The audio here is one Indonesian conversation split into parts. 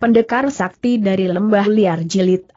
Pendekar Sakti dari Lembah Liar Jilid 4.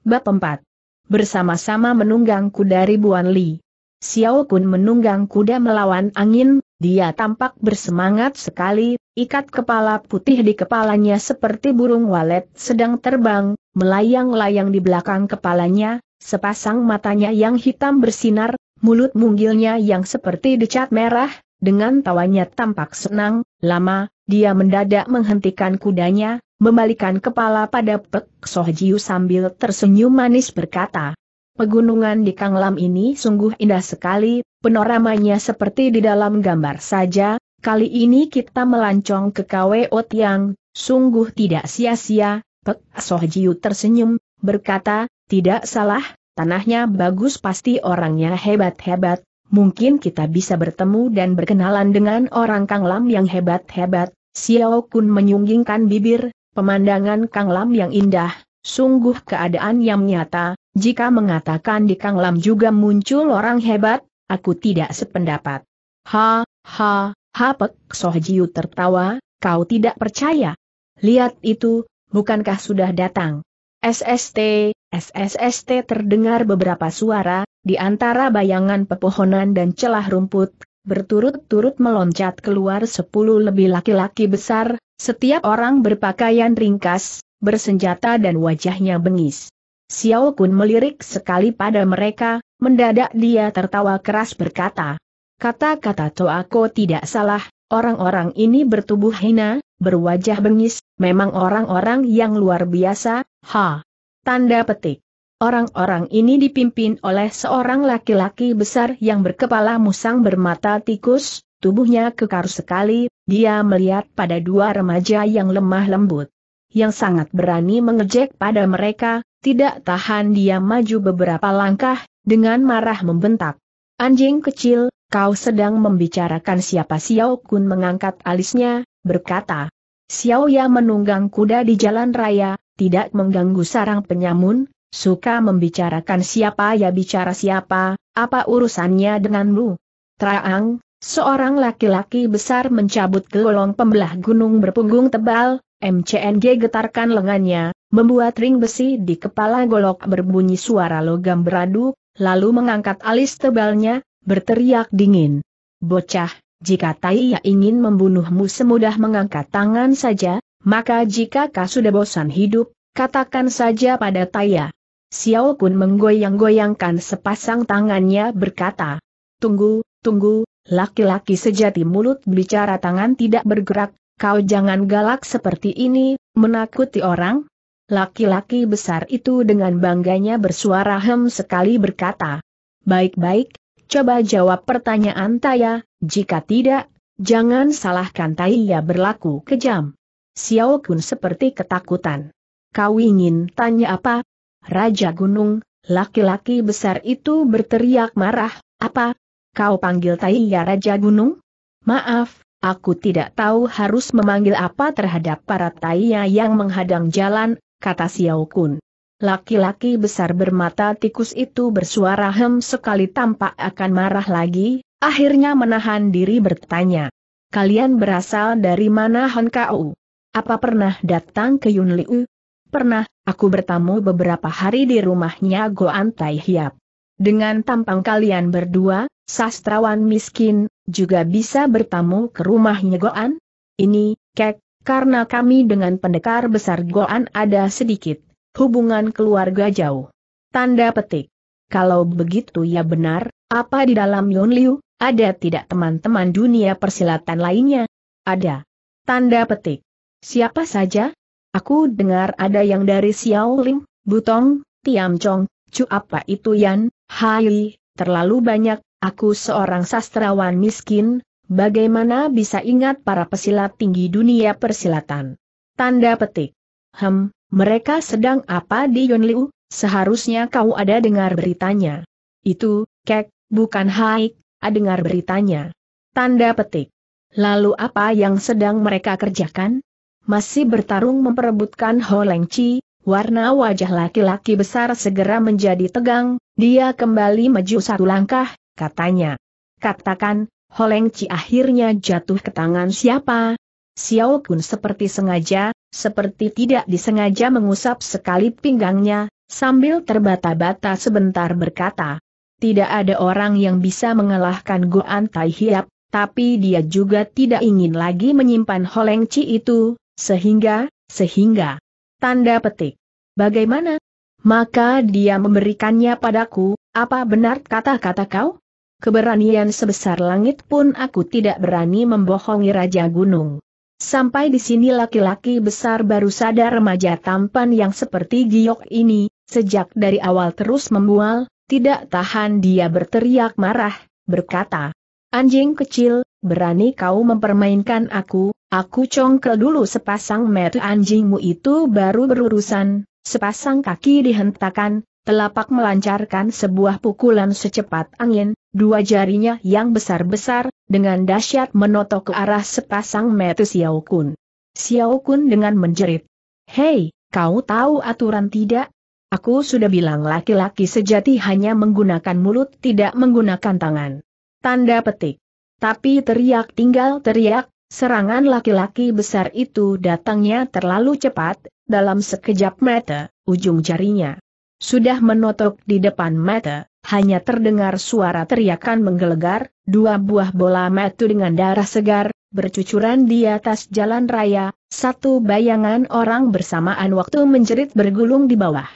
Bab 4. Bersama-sama menunggang kuda ribuan li. Xiao Kun menunggang kuda melawan angin, dia tampak bersemangat sekali, ikat kepala putih di kepalanya seperti burung walet sedang terbang, melayang-layang di belakang kepalanya, sepasang matanya yang hitam bersinar, mulut mungilnya yang seperti dicat merah, dengan tawanya tampak senang, lama, dia mendadak menghentikan kudanya, membalikan kepala pada Pek Sohjiu sambil tersenyum manis berkata, Pegunungan di Kanglam ini sungguh indah sekali, penoramanya seperti di dalam gambar saja, kali ini kita melancong ke KWO Tiang, sungguh tidak sia-sia, Pek Sohjiu tersenyum, berkata, tidak salah, tanahnya bagus pasti orangnya hebat-hebat, mungkin kita bisa bertemu dan berkenalan dengan orang Kanglam yang hebat-hebat, Xiao Kun menyunggingkan bibir, Pemandangan Kang Lam yang indah, sungguh keadaan yang nyata, jika mengatakan di Kang Lam juga muncul orang hebat, aku tidak sependapat. Ha, ha, ha Pek Soh tertawa, kau tidak percaya. Lihat itu, bukankah sudah datang? SST, SSST terdengar beberapa suara, di antara bayangan pepohonan dan celah rumput, berturut-turut meloncat keluar sepuluh lebih laki-laki besar, setiap orang berpakaian ringkas, bersenjata dan wajahnya bengis. Xiao Kun melirik sekali pada mereka, mendadak dia tertawa keras berkata. Kata-kata Toako tidak salah, orang-orang ini bertubuh hina, berwajah bengis, memang orang-orang yang luar biasa, ha. Tanda petik. Orang-orang ini dipimpin oleh seorang laki-laki besar yang berkepala musang bermata tikus, Tubuhnya kekar sekali, dia melihat pada dua remaja yang lemah lembut. Yang sangat berani mengejek pada mereka, tidak tahan dia maju beberapa langkah, dengan marah membentak. Anjing kecil, kau sedang membicarakan siapa Xiao Kun mengangkat alisnya, berkata. Xiao Ya menunggang kuda di jalan raya, tidak mengganggu sarang penyamun, suka membicarakan siapa ya bicara siapa, apa urusannya denganmu? Traang, Seorang laki-laki besar mencabut gelolong pembelah gunung berpunggung tebal, MCNG getarkan lengannya, membuat ring besi di kepala golok berbunyi suara logam beradu, lalu mengangkat alis tebalnya, berteriak dingin. Bocah, jika Taiya ingin membunuhmu semudah mengangkat tangan saja, maka jika kau sudah bosan hidup, katakan saja pada Taiya. Xiao Kun menggoyang-goyangkan sepasang tangannya berkata, Tunggu, tunggu, Laki-laki sejati mulut bicara tangan tidak bergerak, kau jangan galak seperti ini, menakuti orang. Laki-laki besar itu dengan bangganya bersuara hem sekali berkata, Baik-baik, coba jawab pertanyaan Taya, jika tidak, jangan salahkan Taya berlaku kejam. Xiao Kun seperti ketakutan. Kau ingin tanya apa? Raja Gunung, laki-laki besar itu berteriak marah, apa, Kau panggil ya Raja Gunung? Maaf, aku tidak tahu harus memanggil apa terhadap para Taiya yang menghadang jalan, kata Xiao Kun. Laki-laki besar bermata tikus itu bersuara hem sekali tampak akan marah lagi, akhirnya menahan diri bertanya. Kalian berasal dari mana Hon Kau? Apa pernah datang ke Yun Liu? Pernah, aku bertamu beberapa hari di rumahnya Goan Tai Hiap. Dengan tampang kalian berdua, Sastrawan miskin, juga bisa bertamu ke rumahnya Goan? Ini, kek, karena kami dengan pendekar besar Goan ada sedikit, hubungan keluarga jauh. Tanda petik. Kalau begitu ya benar, apa di dalam Liu ada tidak teman-teman dunia persilatan lainnya? Ada. Tanda petik. Siapa saja? Aku dengar ada yang dari Xiao Ling, Butong, Chong, Cu apa itu Yan, Hai, terlalu banyak, Aku seorang sastrawan miskin, bagaimana bisa ingat para pesilat tinggi dunia persilatan? Tanda petik. Hem, mereka sedang apa di Yunliu? Seharusnya kau ada dengar beritanya. Itu, kek, bukan haik, ada dengar beritanya. Tanda petik. Lalu apa yang sedang mereka kerjakan? Masih bertarung memperebutkan Ho Leng Chi, warna wajah laki-laki besar segera menjadi tegang, dia kembali maju satu langkah, katanya. Katakan, Holeng Ci akhirnya jatuh ke tangan siapa? Xiao Kun seperti sengaja, seperti tidak disengaja mengusap sekali pinggangnya, sambil terbata-bata sebentar berkata. Tidak ada orang yang bisa mengalahkan Goan Tai Hiap, tapi dia juga tidak ingin lagi menyimpan Holeng Ci itu, sehingga, sehingga. Tanda petik. Bagaimana? Maka dia memberikannya padaku, apa benar kata-kata kau? keberanian sebesar langit pun aku tidak berani membohongi Raja Gunung. Sampai di sini laki-laki besar baru sadar remaja tampan yang seperti giok ini, sejak dari awal terus membual, tidak tahan dia berteriak marah, berkata, Anjing kecil, berani kau mempermainkan aku, aku congkel dulu sepasang metu anjingmu itu baru berurusan, sepasang kaki dihentakan, telapak melancarkan sebuah pukulan secepat angin, Dua jarinya yang besar-besar, dengan dahsyat menotok ke arah sepasang metu Xiao Kun. Xiao Kun dengan menjerit. Hei, kau tahu aturan tidak? Aku sudah bilang laki-laki sejati hanya menggunakan mulut tidak menggunakan tangan. Tanda petik. Tapi teriak tinggal teriak, serangan laki-laki besar itu datangnya terlalu cepat, dalam sekejap mata, ujung jarinya sudah menotok di depan mata, hanya terdengar suara teriakan menggelegar, dua buah bola metu dengan darah segar, bercucuran di atas jalan raya, satu bayangan orang bersamaan waktu menjerit bergulung di bawah.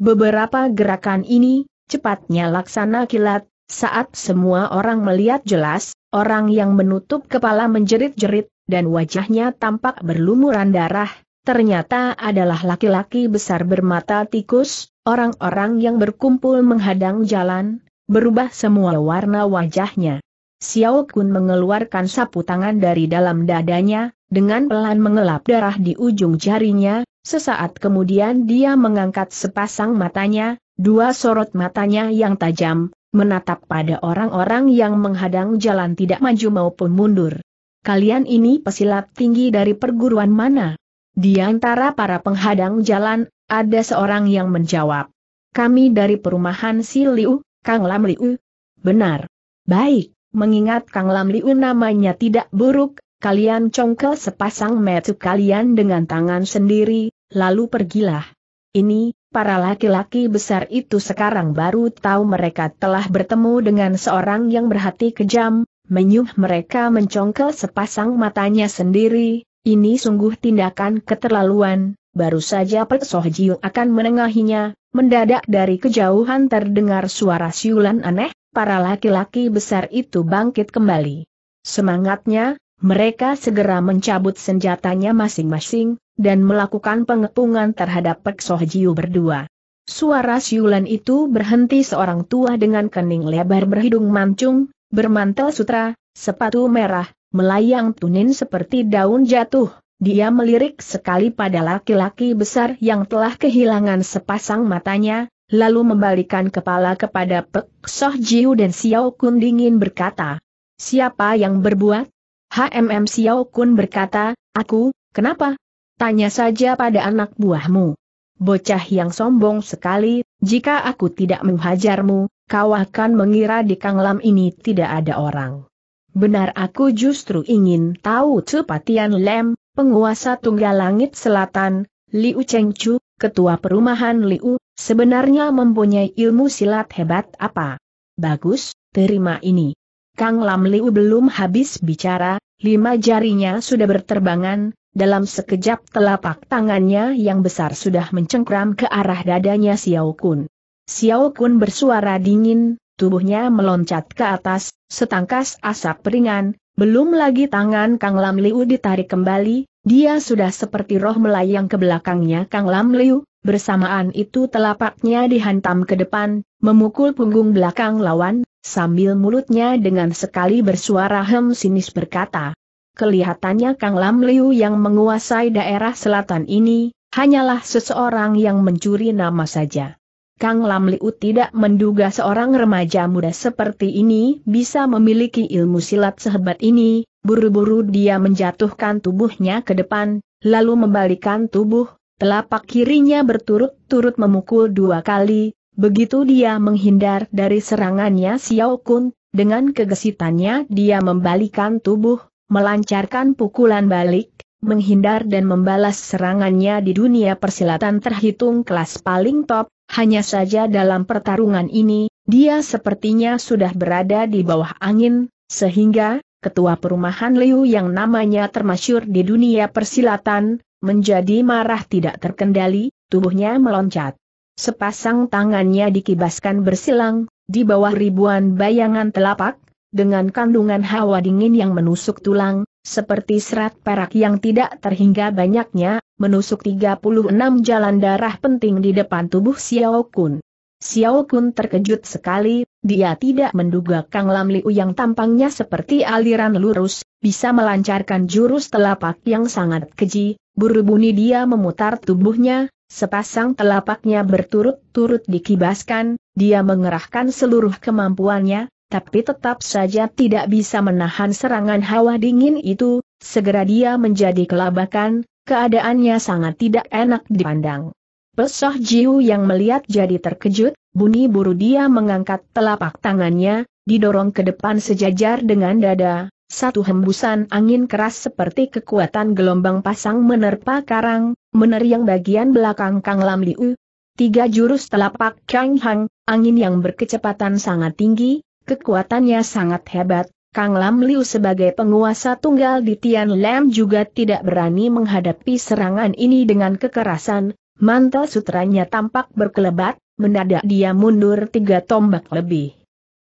Beberapa gerakan ini, cepatnya laksana kilat, saat semua orang melihat jelas, orang yang menutup kepala menjerit-jerit, dan wajahnya tampak berlumuran darah, ternyata adalah laki-laki besar bermata tikus, Orang-orang yang berkumpul menghadang jalan, berubah semua warna wajahnya. Xiao Kun mengeluarkan sapu tangan dari dalam dadanya, dengan pelan mengelap darah di ujung jarinya, sesaat kemudian dia mengangkat sepasang matanya, dua sorot matanya yang tajam, menatap pada orang-orang yang menghadang jalan tidak maju maupun mundur. Kalian ini pesilat tinggi dari perguruan mana? Di antara para penghadang jalan, ada seorang yang menjawab. Kami dari perumahan Si Liu, Kang Lam Liu. Benar. Baik, mengingat Kang Lam Liu namanya tidak buruk, kalian congkel sepasang metu kalian dengan tangan sendiri, lalu pergilah. Ini, para laki-laki besar itu sekarang baru tahu mereka telah bertemu dengan seorang yang berhati kejam, menyuh mereka mencongkel sepasang matanya sendiri, ini sungguh tindakan keterlaluan, baru saja Pek Soh Jiung akan menengahinya, mendadak dari kejauhan terdengar suara siulan aneh, para laki-laki besar itu bangkit kembali. Semangatnya, mereka segera mencabut senjatanya masing-masing, dan melakukan pengepungan terhadap Pek Soh berdua. Suara siulan itu berhenti seorang tua dengan kening lebar berhidung mancung, bermantel sutra, sepatu merah, melayang tunin seperti daun jatuh, dia melirik sekali pada laki-laki besar yang telah kehilangan sepasang matanya, lalu membalikan kepala kepada Pek Soh Jiu dan Xiao Kun dingin berkata, Siapa yang berbuat? HMM Xiao Kun berkata, Aku, kenapa? Tanya saja pada anak buahmu. Bocah yang sombong sekali, jika aku tidak menghajarmu, kau akan mengira di Kanglam ini tidak ada orang. Benar aku justru ingin tahu cepatian lem, penguasa Tunggal Langit Selatan, Liu Chengchu, ketua perumahan Liu, sebenarnya mempunyai ilmu silat hebat apa. Bagus, terima ini. Kang Lam Liu belum habis bicara, lima jarinya sudah berterbangan, dalam sekejap telapak tangannya yang besar sudah mencengkram ke arah dadanya Xiao Kun. Xiao Kun bersuara dingin, tubuhnya meloncat ke atas, setangkas asap ringan, belum lagi tangan Kang Lam Liu ditarik kembali, dia sudah seperti roh melayang ke belakangnya Kang Lam Liu, bersamaan itu telapaknya dihantam ke depan, memukul punggung belakang lawan, sambil mulutnya dengan sekali bersuara hem sinis berkata. Kelihatannya Kang Lam Liu yang menguasai daerah selatan ini, hanyalah seseorang yang mencuri nama saja. Kang Lam Liu tidak menduga seorang remaja muda seperti ini bisa memiliki ilmu silat sehebat ini, buru-buru dia menjatuhkan tubuhnya ke depan, lalu membalikan tubuh, telapak kirinya berturut-turut memukul dua kali, begitu dia menghindar dari serangannya Xiao Kun, dengan kegesitannya dia membalikan tubuh, melancarkan pukulan balik, menghindar dan membalas serangannya di dunia persilatan terhitung kelas paling top, hanya saja dalam pertarungan ini, dia sepertinya sudah berada di bawah angin, sehingga, ketua perumahan Liu yang namanya termasyur di dunia persilatan, menjadi marah tidak terkendali, tubuhnya meloncat. Sepasang tangannya dikibaskan bersilang, di bawah ribuan bayangan telapak, dengan kandungan hawa dingin yang menusuk tulang, seperti serat perak yang tidak terhingga banyaknya, menusuk 36 jalan darah penting di depan tubuh Xiao Kun. Xiao Kun terkejut sekali, dia tidak menduga Kang Lam Liu yang tampangnya seperti aliran lurus, bisa melancarkan jurus telapak yang sangat keji, buru buni dia memutar tubuhnya, sepasang telapaknya berturut-turut dikibaskan, dia mengerahkan seluruh kemampuannya, tapi tetap saja tidak bisa menahan serangan hawa dingin itu, segera dia menjadi kelabakan, keadaannya sangat tidak enak dipandang. Pesoh Jiu yang melihat jadi terkejut, bunyi buru dia mengangkat telapak tangannya, didorong ke depan sejajar dengan dada, satu hembusan angin keras seperti kekuatan gelombang pasang menerpa karang, menerjang bagian belakang Kang Lam Liu. Tiga jurus telapak Kang Hang, angin yang berkecepatan sangat tinggi, Kekuatannya sangat hebat, Kang Lam Liu sebagai penguasa tunggal di Tian Lam juga tidak berani menghadapi serangan ini dengan kekerasan, mantel sutranya tampak berkelebat, mendadak dia mundur tiga tombak lebih.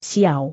Xiao.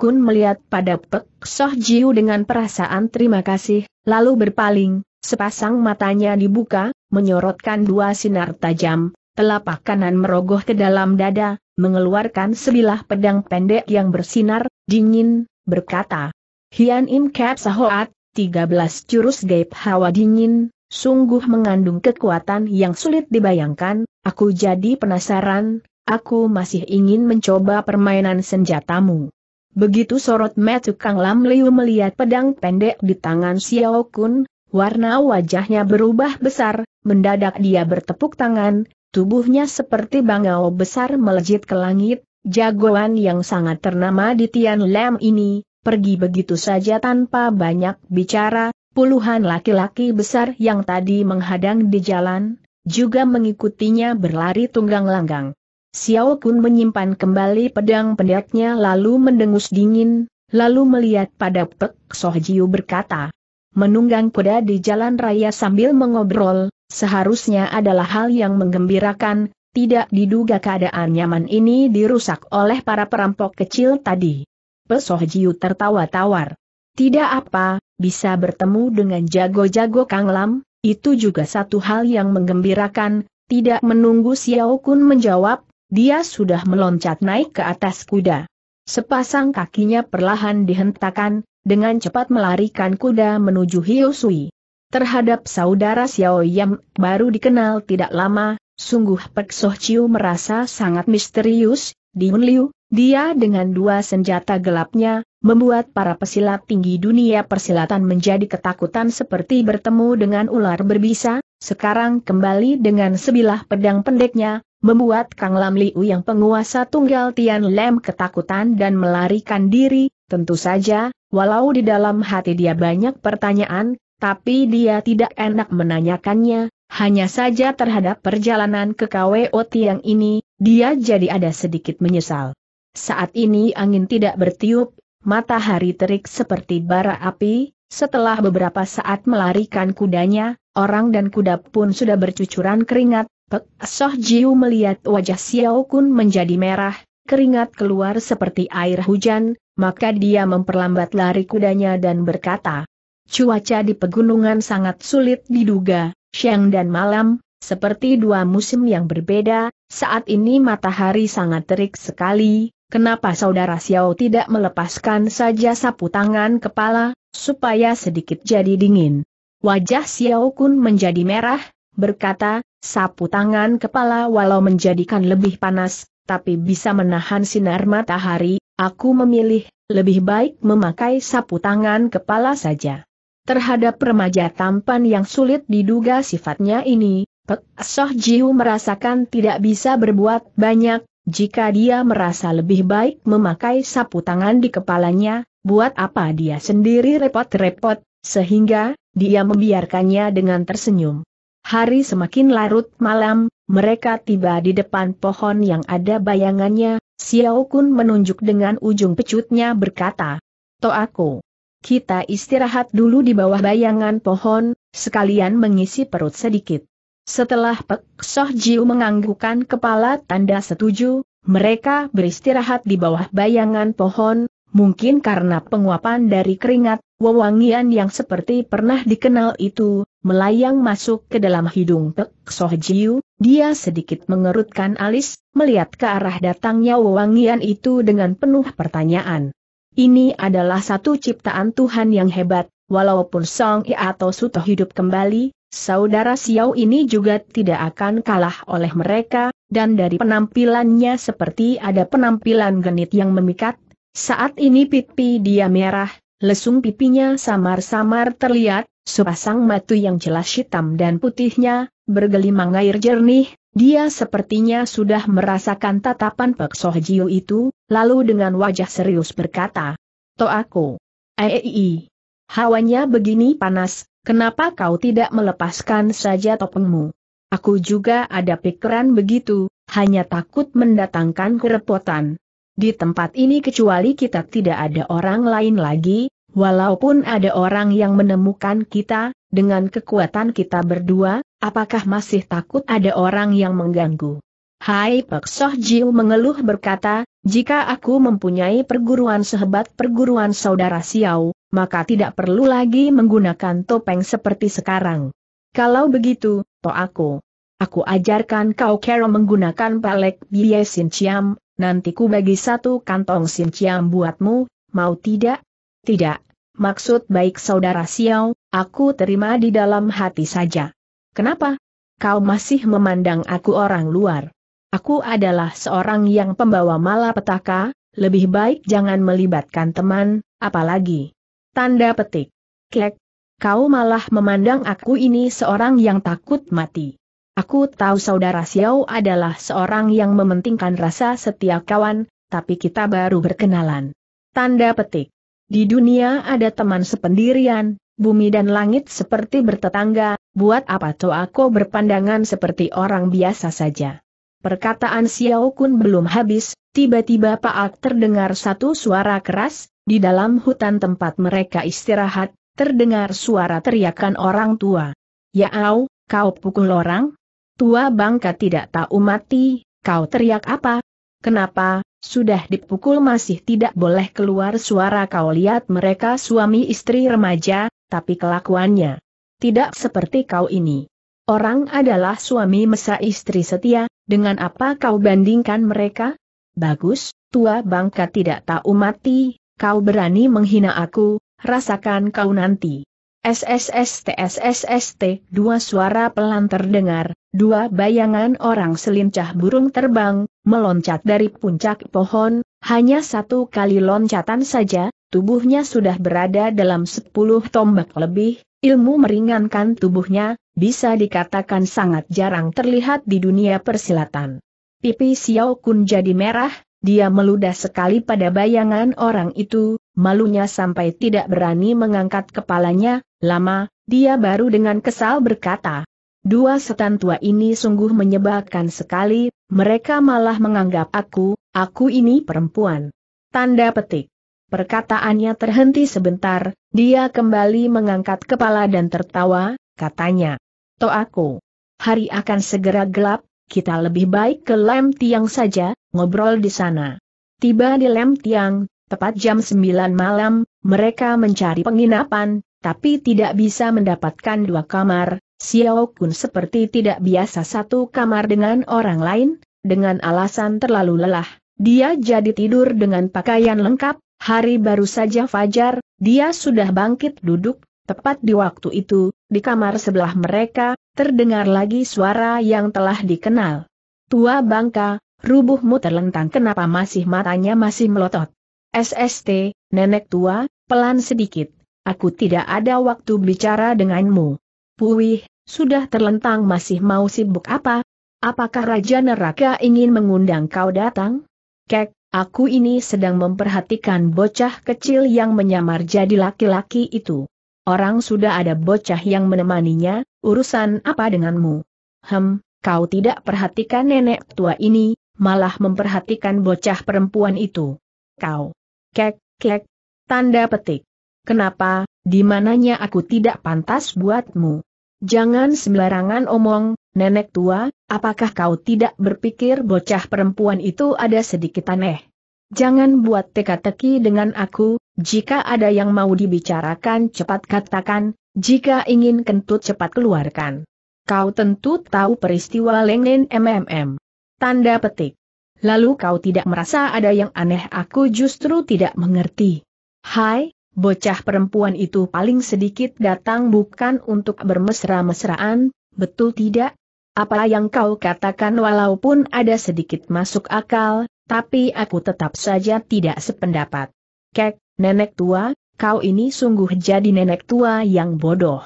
Kun melihat pada Pek Soh Jiu dengan perasaan terima kasih, lalu berpaling, sepasang matanya dibuka, menyorotkan dua sinar tajam, Telapak kanan merogoh ke dalam dada, mengeluarkan sebilah pedang pendek yang bersinar, dingin, berkata. Hian Im Kep Sahoat, 13 jurus gaib hawa dingin, sungguh mengandung kekuatan yang sulit dibayangkan, aku jadi penasaran, aku masih ingin mencoba permainan senjatamu. Begitu sorot metu Kang Lam Liu melihat pedang pendek di tangan Xiao Kun, warna wajahnya berubah besar, mendadak dia bertepuk tangan, Tubuhnya seperti bangau besar melejit ke langit, jagoan yang sangat ternama di Tian Lam ini, pergi begitu saja tanpa banyak bicara, puluhan laki-laki besar yang tadi menghadang di jalan, juga mengikutinya berlari tunggang langgang. Xiao Kun menyimpan kembali pedang pendeknya lalu mendengus dingin, lalu melihat pada Pek Soh Jiu berkata, menunggang kuda di jalan raya sambil mengobrol, seharusnya adalah hal yang menggembirakan, tidak diduga keadaan nyaman ini dirusak oleh para perampok kecil tadi. Pesoh Jiu tertawa tawar. Tidak apa, bisa bertemu dengan jago-jago Kang Lam, itu juga satu hal yang menggembirakan, tidak menunggu Xiao Kun menjawab, dia sudah meloncat naik ke atas kuda. Sepasang kakinya perlahan dihentakan, dengan cepat melarikan kuda menuju Hiosui. Terhadap saudara Xiao Yam, baru dikenal tidak lama, sungguh Pek Soh Chiu merasa sangat misterius, Diun Liu, dia dengan dua senjata gelapnya, membuat para pesilat tinggi dunia persilatan menjadi ketakutan seperti bertemu dengan ular berbisa, sekarang kembali dengan sebilah pedang pendeknya, membuat Kang Lam Liu yang penguasa tunggal Tian Lem ketakutan dan melarikan diri, tentu saja, walau di dalam hati dia banyak pertanyaan, tapi dia tidak enak menanyakannya, hanya saja terhadap perjalanan ke KWO Tiang ini, dia jadi ada sedikit menyesal. Saat ini angin tidak bertiup, matahari terik seperti bara api, setelah beberapa saat melarikan kudanya, orang dan kuda pun sudah bercucuran keringat, Pek Soh Jiu melihat wajah Xiao Kun menjadi merah, keringat keluar seperti air hujan, maka dia memperlambat lari kudanya dan berkata, cuaca di pegunungan sangat sulit diduga, siang dan malam, seperti dua musim yang berbeda, saat ini matahari sangat terik sekali, kenapa saudara Xiao tidak melepaskan saja sapu tangan kepala, supaya sedikit jadi dingin. Wajah Xiao Kun menjadi merah, berkata, sapu tangan kepala walau menjadikan lebih panas, tapi bisa menahan sinar matahari, aku memilih, lebih baik memakai sapu tangan kepala saja. Terhadap remaja tampan yang sulit diduga sifatnya ini, Pek Soh Jihu merasakan tidak bisa berbuat banyak, jika dia merasa lebih baik memakai sapu tangan di kepalanya, buat apa dia sendiri repot-repot, sehingga, dia membiarkannya dengan tersenyum. Hari semakin larut malam, mereka tiba di depan pohon yang ada bayangannya, Xiao Kun menunjuk dengan ujung pecutnya berkata, aku. Kita istirahat dulu di bawah bayangan pohon, sekalian mengisi perut sedikit. Setelah Pek Soh Jiu menganggukkan kepala tanda setuju, mereka beristirahat di bawah bayangan pohon, mungkin karena penguapan dari keringat, wewangian yang seperti pernah dikenal itu, melayang masuk ke dalam hidung Pek Soh Jiu, dia sedikit mengerutkan alis, melihat ke arah datangnya wewangian itu dengan penuh pertanyaan. Ini adalah satu ciptaan Tuhan yang hebat, walaupun Song I atau Suto hidup kembali, saudara Xiao ini juga tidak akan kalah oleh mereka, dan dari penampilannya seperti ada penampilan genit yang memikat, saat ini pipi dia merah, lesung pipinya samar-samar terlihat, sepasang matu yang jelas hitam dan putihnya, bergelimang air jernih, dia sepertinya sudah merasakan tatapan Pek Soh Jiu itu, lalu dengan wajah serius berkata, "To aku, Eii, hawanya begini panas, kenapa kau tidak melepaskan saja topengmu? Aku juga ada pikiran begitu, hanya takut mendatangkan kerepotan. Di tempat ini kecuali kita tidak ada orang lain lagi, Walaupun ada orang yang menemukan kita, dengan kekuatan kita berdua, Apakah masih takut ada orang yang mengganggu? Hai Pek Soh Jiu mengeluh berkata, jika aku mempunyai perguruan sehebat perguruan saudara Xiao, maka tidak perlu lagi menggunakan topeng seperti sekarang. Kalau begitu, to aku. Aku ajarkan kau cara menggunakan palek biaya sinciam, nanti ku bagi satu kantong ciam buatmu, mau tidak? Tidak, maksud baik saudara Xiao, aku terima di dalam hati saja. Kenapa? Kau masih memandang aku orang luar. Aku adalah seorang yang pembawa malapetaka, lebih baik jangan melibatkan teman, apalagi. Tanda petik. Kek. Kau malah memandang aku ini seorang yang takut mati. Aku tahu saudara Xiao adalah seorang yang mementingkan rasa setia kawan, tapi kita baru berkenalan. Tanda petik. Di dunia ada teman sependirian, bumi dan langit seperti bertetangga, buat apa toh aku berpandangan seperti orang biasa saja. Perkataan Xiao Kun belum habis, tiba-tiba Pak Ak terdengar satu suara keras, di dalam hutan tempat mereka istirahat, terdengar suara teriakan orang tua. Yaau, kau pukul orang? Tua bangka tidak tahu mati, kau teriak apa? Kenapa, sudah dipukul masih tidak boleh keluar suara kau lihat mereka suami istri remaja, tapi kelakuannya tidak seperti kau ini. Orang adalah suami mesra istri setia, dengan apa kau bandingkan mereka? Bagus, tua bangka tidak tahu mati, kau berani menghina aku, rasakan kau nanti. SSST SSST dua suara pelan terdengar, dua bayangan orang selincah burung terbang, meloncat dari puncak pohon, hanya satu kali loncatan saja, tubuhnya sudah berada dalam sepuluh tombak lebih, ilmu meringankan tubuhnya, bisa dikatakan sangat jarang terlihat di dunia persilatan. Pipi Xiao Kun jadi merah, dia meludah sekali pada bayangan orang itu, malunya sampai tidak berani mengangkat kepalanya, lama, dia baru dengan kesal berkata. Dua setan tua ini sungguh menyebalkan sekali, mereka malah menganggap aku, aku ini perempuan. Tanda petik. Perkataannya terhenti sebentar, dia kembali mengangkat kepala dan tertawa, katanya. To aku. Hari akan segera gelap, kita lebih baik ke Lem Tiang saja, ngobrol di sana. Tiba di Lem Tiang, tepat jam 9 malam, mereka mencari penginapan, tapi tidak bisa mendapatkan dua kamar. Xiao Kun seperti tidak biasa satu kamar dengan orang lain, dengan alasan terlalu lelah. Dia jadi tidur dengan pakaian lengkap, Hari baru saja fajar, dia sudah bangkit duduk, tepat di waktu itu, di kamar sebelah mereka, terdengar lagi suara yang telah dikenal. Tua bangka, rubuhmu terlentang kenapa masih matanya masih melotot. SST, nenek tua, pelan sedikit, aku tidak ada waktu bicara denganmu. Puih, sudah terlentang masih mau sibuk apa? Apakah Raja Neraka ingin mengundang kau datang? Kek, Aku ini sedang memperhatikan bocah kecil yang menyamar jadi laki-laki itu. Orang sudah ada bocah yang menemaninya, urusan apa denganmu? Hem, kau tidak perhatikan nenek tua ini, malah memperhatikan bocah perempuan itu. Kau. Kek, kek. Tanda petik. Kenapa, Dimananya aku tidak pantas buatmu? Jangan sembarangan omong, Nenek tua, apakah kau tidak berpikir bocah perempuan itu ada sedikit aneh? Jangan buat teka-teki dengan aku, jika ada yang mau dibicarakan cepat katakan, jika ingin kentut cepat keluarkan. Kau tentu tahu peristiwa Lengnen MMM. Tanda petik. Lalu kau tidak merasa ada yang aneh aku justru tidak mengerti. Hai, bocah perempuan itu paling sedikit datang bukan untuk bermesra-mesraan, betul tidak? Apa yang kau katakan walaupun ada sedikit masuk akal, tapi aku tetap saja tidak sependapat. Kek, nenek tua, kau ini sungguh jadi nenek tua yang bodoh.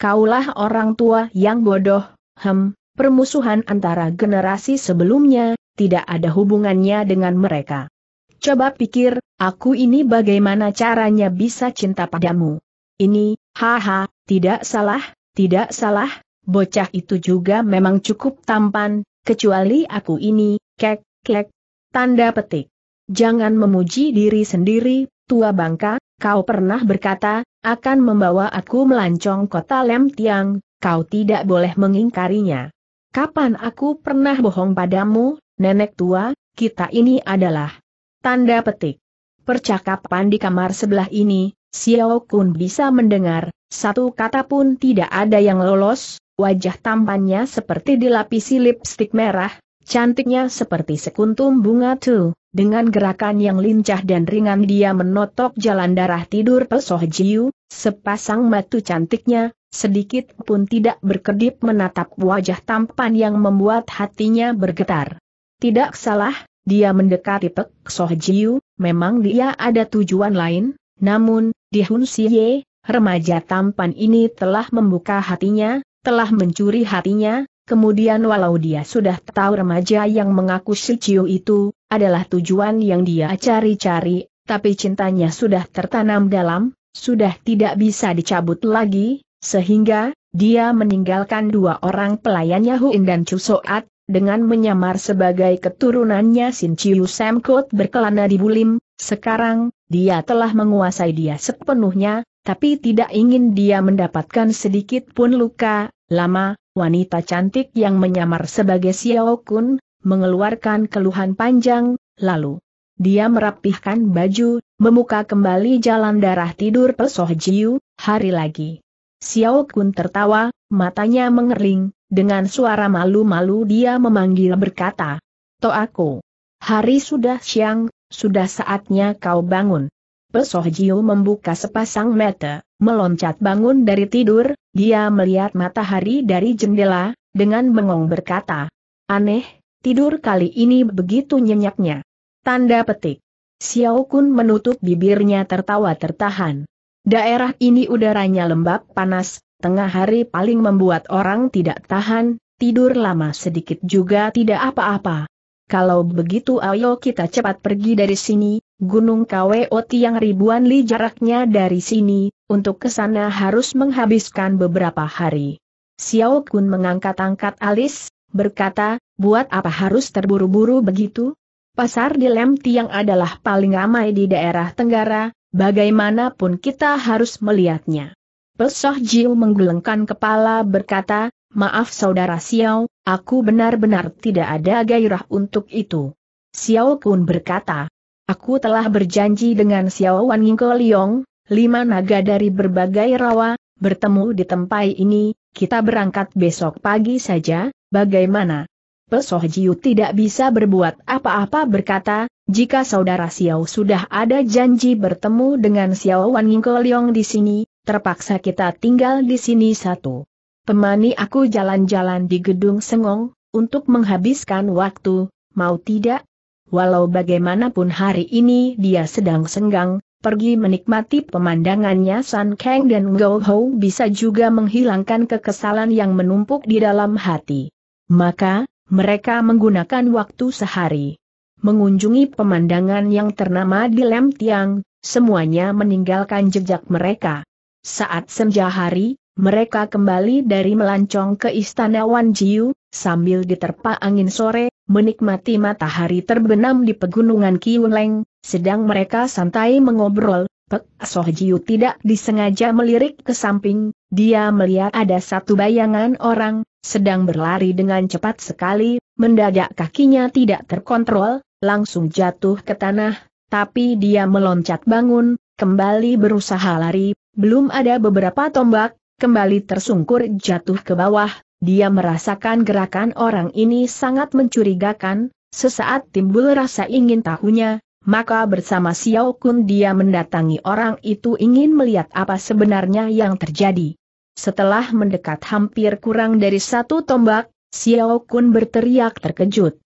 Kaulah orang tua yang bodoh, hem, permusuhan antara generasi sebelumnya, tidak ada hubungannya dengan mereka. Coba pikir, aku ini bagaimana caranya bisa cinta padamu. Ini, haha, tidak salah, tidak salah, Bocah itu juga memang cukup tampan, kecuali aku ini, kek, kek. Tanda petik. Jangan memuji diri sendiri, tua bangka, kau pernah berkata, akan membawa aku melancong kota Lem Tiang, kau tidak boleh mengingkarinya. Kapan aku pernah bohong padamu, nenek tua, kita ini adalah tanda petik. Percakapan di kamar sebelah ini, Xiao Kun bisa mendengar, satu kata pun tidak ada yang lolos, wajah tampannya seperti dilapisi lipstik merah, cantiknya seperti sekuntum bunga tuh. Dengan gerakan yang lincah dan ringan dia menotok jalan darah tidur Pesoh Jiu, sepasang matu cantiknya, sedikit pun tidak berkedip menatap wajah tampan yang membuat hatinya bergetar. Tidak salah, dia mendekati pesoh Soh Jiu, memang dia ada tujuan lain, namun, di Hun Siye, remaja tampan ini telah membuka hatinya, telah mencuri hatinya, kemudian walau dia sudah tahu remaja yang mengaku si Ciu itu, adalah tujuan yang dia cari-cari, tapi cintanya sudah tertanam dalam, sudah tidak bisa dicabut lagi, sehingga, dia meninggalkan dua orang pelayannya Huin dan Soat, dengan menyamar sebagai keturunannya Sin Chiu Semkot berkelana di Bulim, sekarang, dia telah menguasai dia sepenuhnya, tapi tidak ingin dia mendapatkan sedikit pun luka. Lama, wanita cantik yang menyamar sebagai Xiao Kun, mengeluarkan keluhan panjang, lalu dia merapihkan baju, memuka kembali jalan darah tidur Pesoh Jiu, hari lagi. Xiao Kun tertawa, matanya mengering. dengan suara malu-malu dia memanggil berkata, "To aku. Hari sudah siang, sudah saatnya kau bangun. Pesoh Jiu membuka sepasang mata, meloncat bangun dari tidur, dia melihat matahari dari jendela, dengan mengong berkata. Aneh, tidur kali ini begitu nyenyaknya. Tanda petik. Xiao Kun menutup bibirnya tertawa tertahan. Daerah ini udaranya lembab panas, tengah hari paling membuat orang tidak tahan, tidur lama sedikit juga tidak apa-apa. Kalau begitu ayo kita cepat pergi dari sini, Gunung Ot yang ribuan li jaraknya dari sini, untuk ke sana harus menghabiskan beberapa hari. Xiao Kun mengangkat-angkat alis, berkata, buat apa harus terburu-buru begitu? Pasar di Lemti yang adalah paling ramai di daerah Tenggara, bagaimanapun kita harus melihatnya. Pesoh Jiu menggelengkan kepala berkata, Maaf saudara Xiao, aku benar-benar tidak ada gairah untuk itu. Xiao Kun berkata, aku telah berjanji dengan Xiao Wan Liong, lima naga dari berbagai rawa, bertemu di tempat ini, kita berangkat besok pagi saja, bagaimana? Pesoh Jiu tidak bisa berbuat apa-apa berkata, jika saudara Xiao sudah ada janji bertemu dengan Xiao Wan Liong di sini, terpaksa kita tinggal di sini satu Pemani aku jalan-jalan di gedung Sengong, untuk menghabiskan waktu, mau tidak? Walau bagaimanapun hari ini dia sedang senggang, pergi menikmati pemandangannya San Kang dan Ngou Hou bisa juga menghilangkan kekesalan yang menumpuk di dalam hati. Maka, mereka menggunakan waktu sehari. Mengunjungi pemandangan yang ternama di Lem Tiang, semuanya meninggalkan jejak mereka. Saat senja hari, mereka kembali dari melancong ke istana Wan Jiu, sambil diterpa angin sore, menikmati matahari terbenam di pegunungan Leng, sedang mereka santai mengobrol, Pek Soh Jiu tidak disengaja melirik ke samping, dia melihat ada satu bayangan orang, sedang berlari dengan cepat sekali, mendadak kakinya tidak terkontrol, langsung jatuh ke tanah, tapi dia meloncat bangun, kembali berusaha lari, belum ada beberapa tombak, kembali tersungkur jatuh ke bawah, dia merasakan gerakan orang ini sangat mencurigakan, sesaat timbul rasa ingin tahunya, maka bersama Xiao Kun dia mendatangi orang itu ingin melihat apa sebenarnya yang terjadi. Setelah mendekat hampir kurang dari satu tombak, Xiao Kun berteriak terkejut.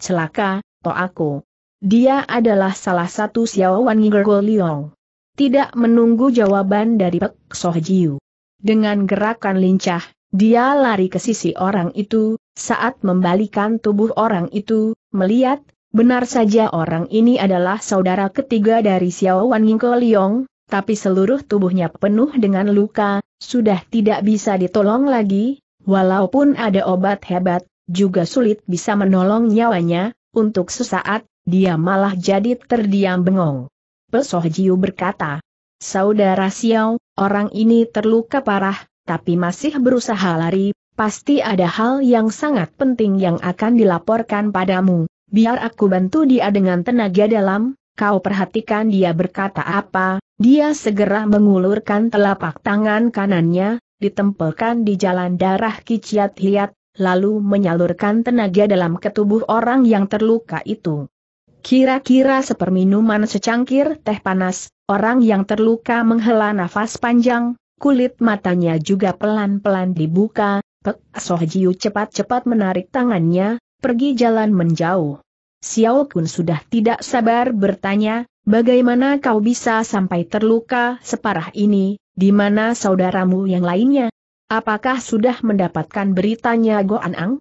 Celaka, to aku. Dia adalah salah satu Xiao Wan Liong. Tidak menunggu jawaban dari Pek Soh Jiu. Dengan gerakan lincah, dia lari ke sisi orang itu, saat membalikan tubuh orang itu, melihat, benar saja orang ini adalah saudara ketiga dari Xiao Wan Ngingko Liong, tapi seluruh tubuhnya penuh dengan luka, sudah tidak bisa ditolong lagi, walaupun ada obat hebat, juga sulit bisa menolong nyawanya, untuk sesaat, dia malah jadi terdiam bengong. Pesoh Jiu berkata, Saudara Xiao, Orang ini terluka parah, tapi masih berusaha lari, pasti ada hal yang sangat penting yang akan dilaporkan padamu. Biar aku bantu dia dengan tenaga dalam, kau perhatikan dia berkata apa, dia segera mengulurkan telapak tangan kanannya, ditempelkan di jalan darah kiciat hiat, lalu menyalurkan tenaga dalam ke tubuh orang yang terluka itu. Kira-kira seperminuman secangkir teh panas, orang yang terluka menghela nafas panjang, kulit matanya juga pelan-pelan dibuka, Pek Sohjiu cepat-cepat menarik tangannya, pergi jalan menjauh. Xiao Kun sudah tidak sabar bertanya, bagaimana kau bisa sampai terluka separah ini, di mana saudaramu yang lainnya? Apakah sudah mendapatkan beritanya Goan Ang?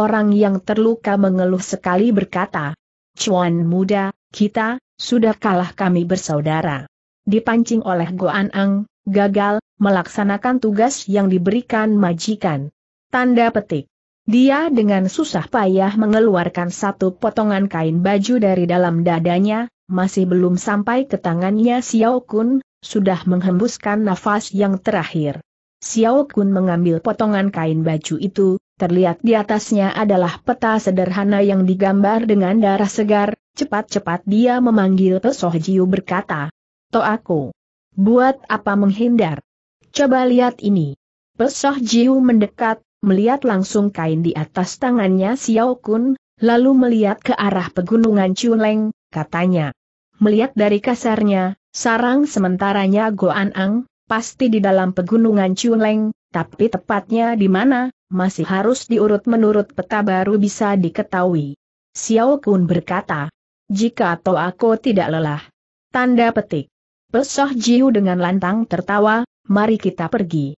Orang yang terluka mengeluh sekali berkata, Cuan muda, kita, sudah kalah kami bersaudara. Dipancing oleh Goan Ang, gagal, melaksanakan tugas yang diberikan majikan. Tanda petik. Dia dengan susah payah mengeluarkan satu potongan kain baju dari dalam dadanya, masih belum sampai ke tangannya Xiao Kun, sudah menghembuskan nafas yang terakhir. Xiao Kun mengambil potongan kain baju itu, Terlihat di atasnya adalah peta sederhana yang digambar dengan darah segar, cepat-cepat dia memanggil Pesoh Jiu berkata, To aku. Buat apa menghindar? Coba lihat ini. Pesoh Jiu mendekat, melihat langsung kain di atas tangannya Xiao Kun, lalu melihat ke arah pegunungan Chuleng, katanya. Melihat dari kasarnya, sarang sementaranya Goan Ang, pasti di dalam pegunungan Chuleng, tapi tepatnya di mana, masih harus diurut menurut peta baru bisa diketahui. Xiao Kun berkata, jika atau aku tidak lelah. Tanda petik. Pesoh Jiu dengan lantang tertawa, mari kita pergi.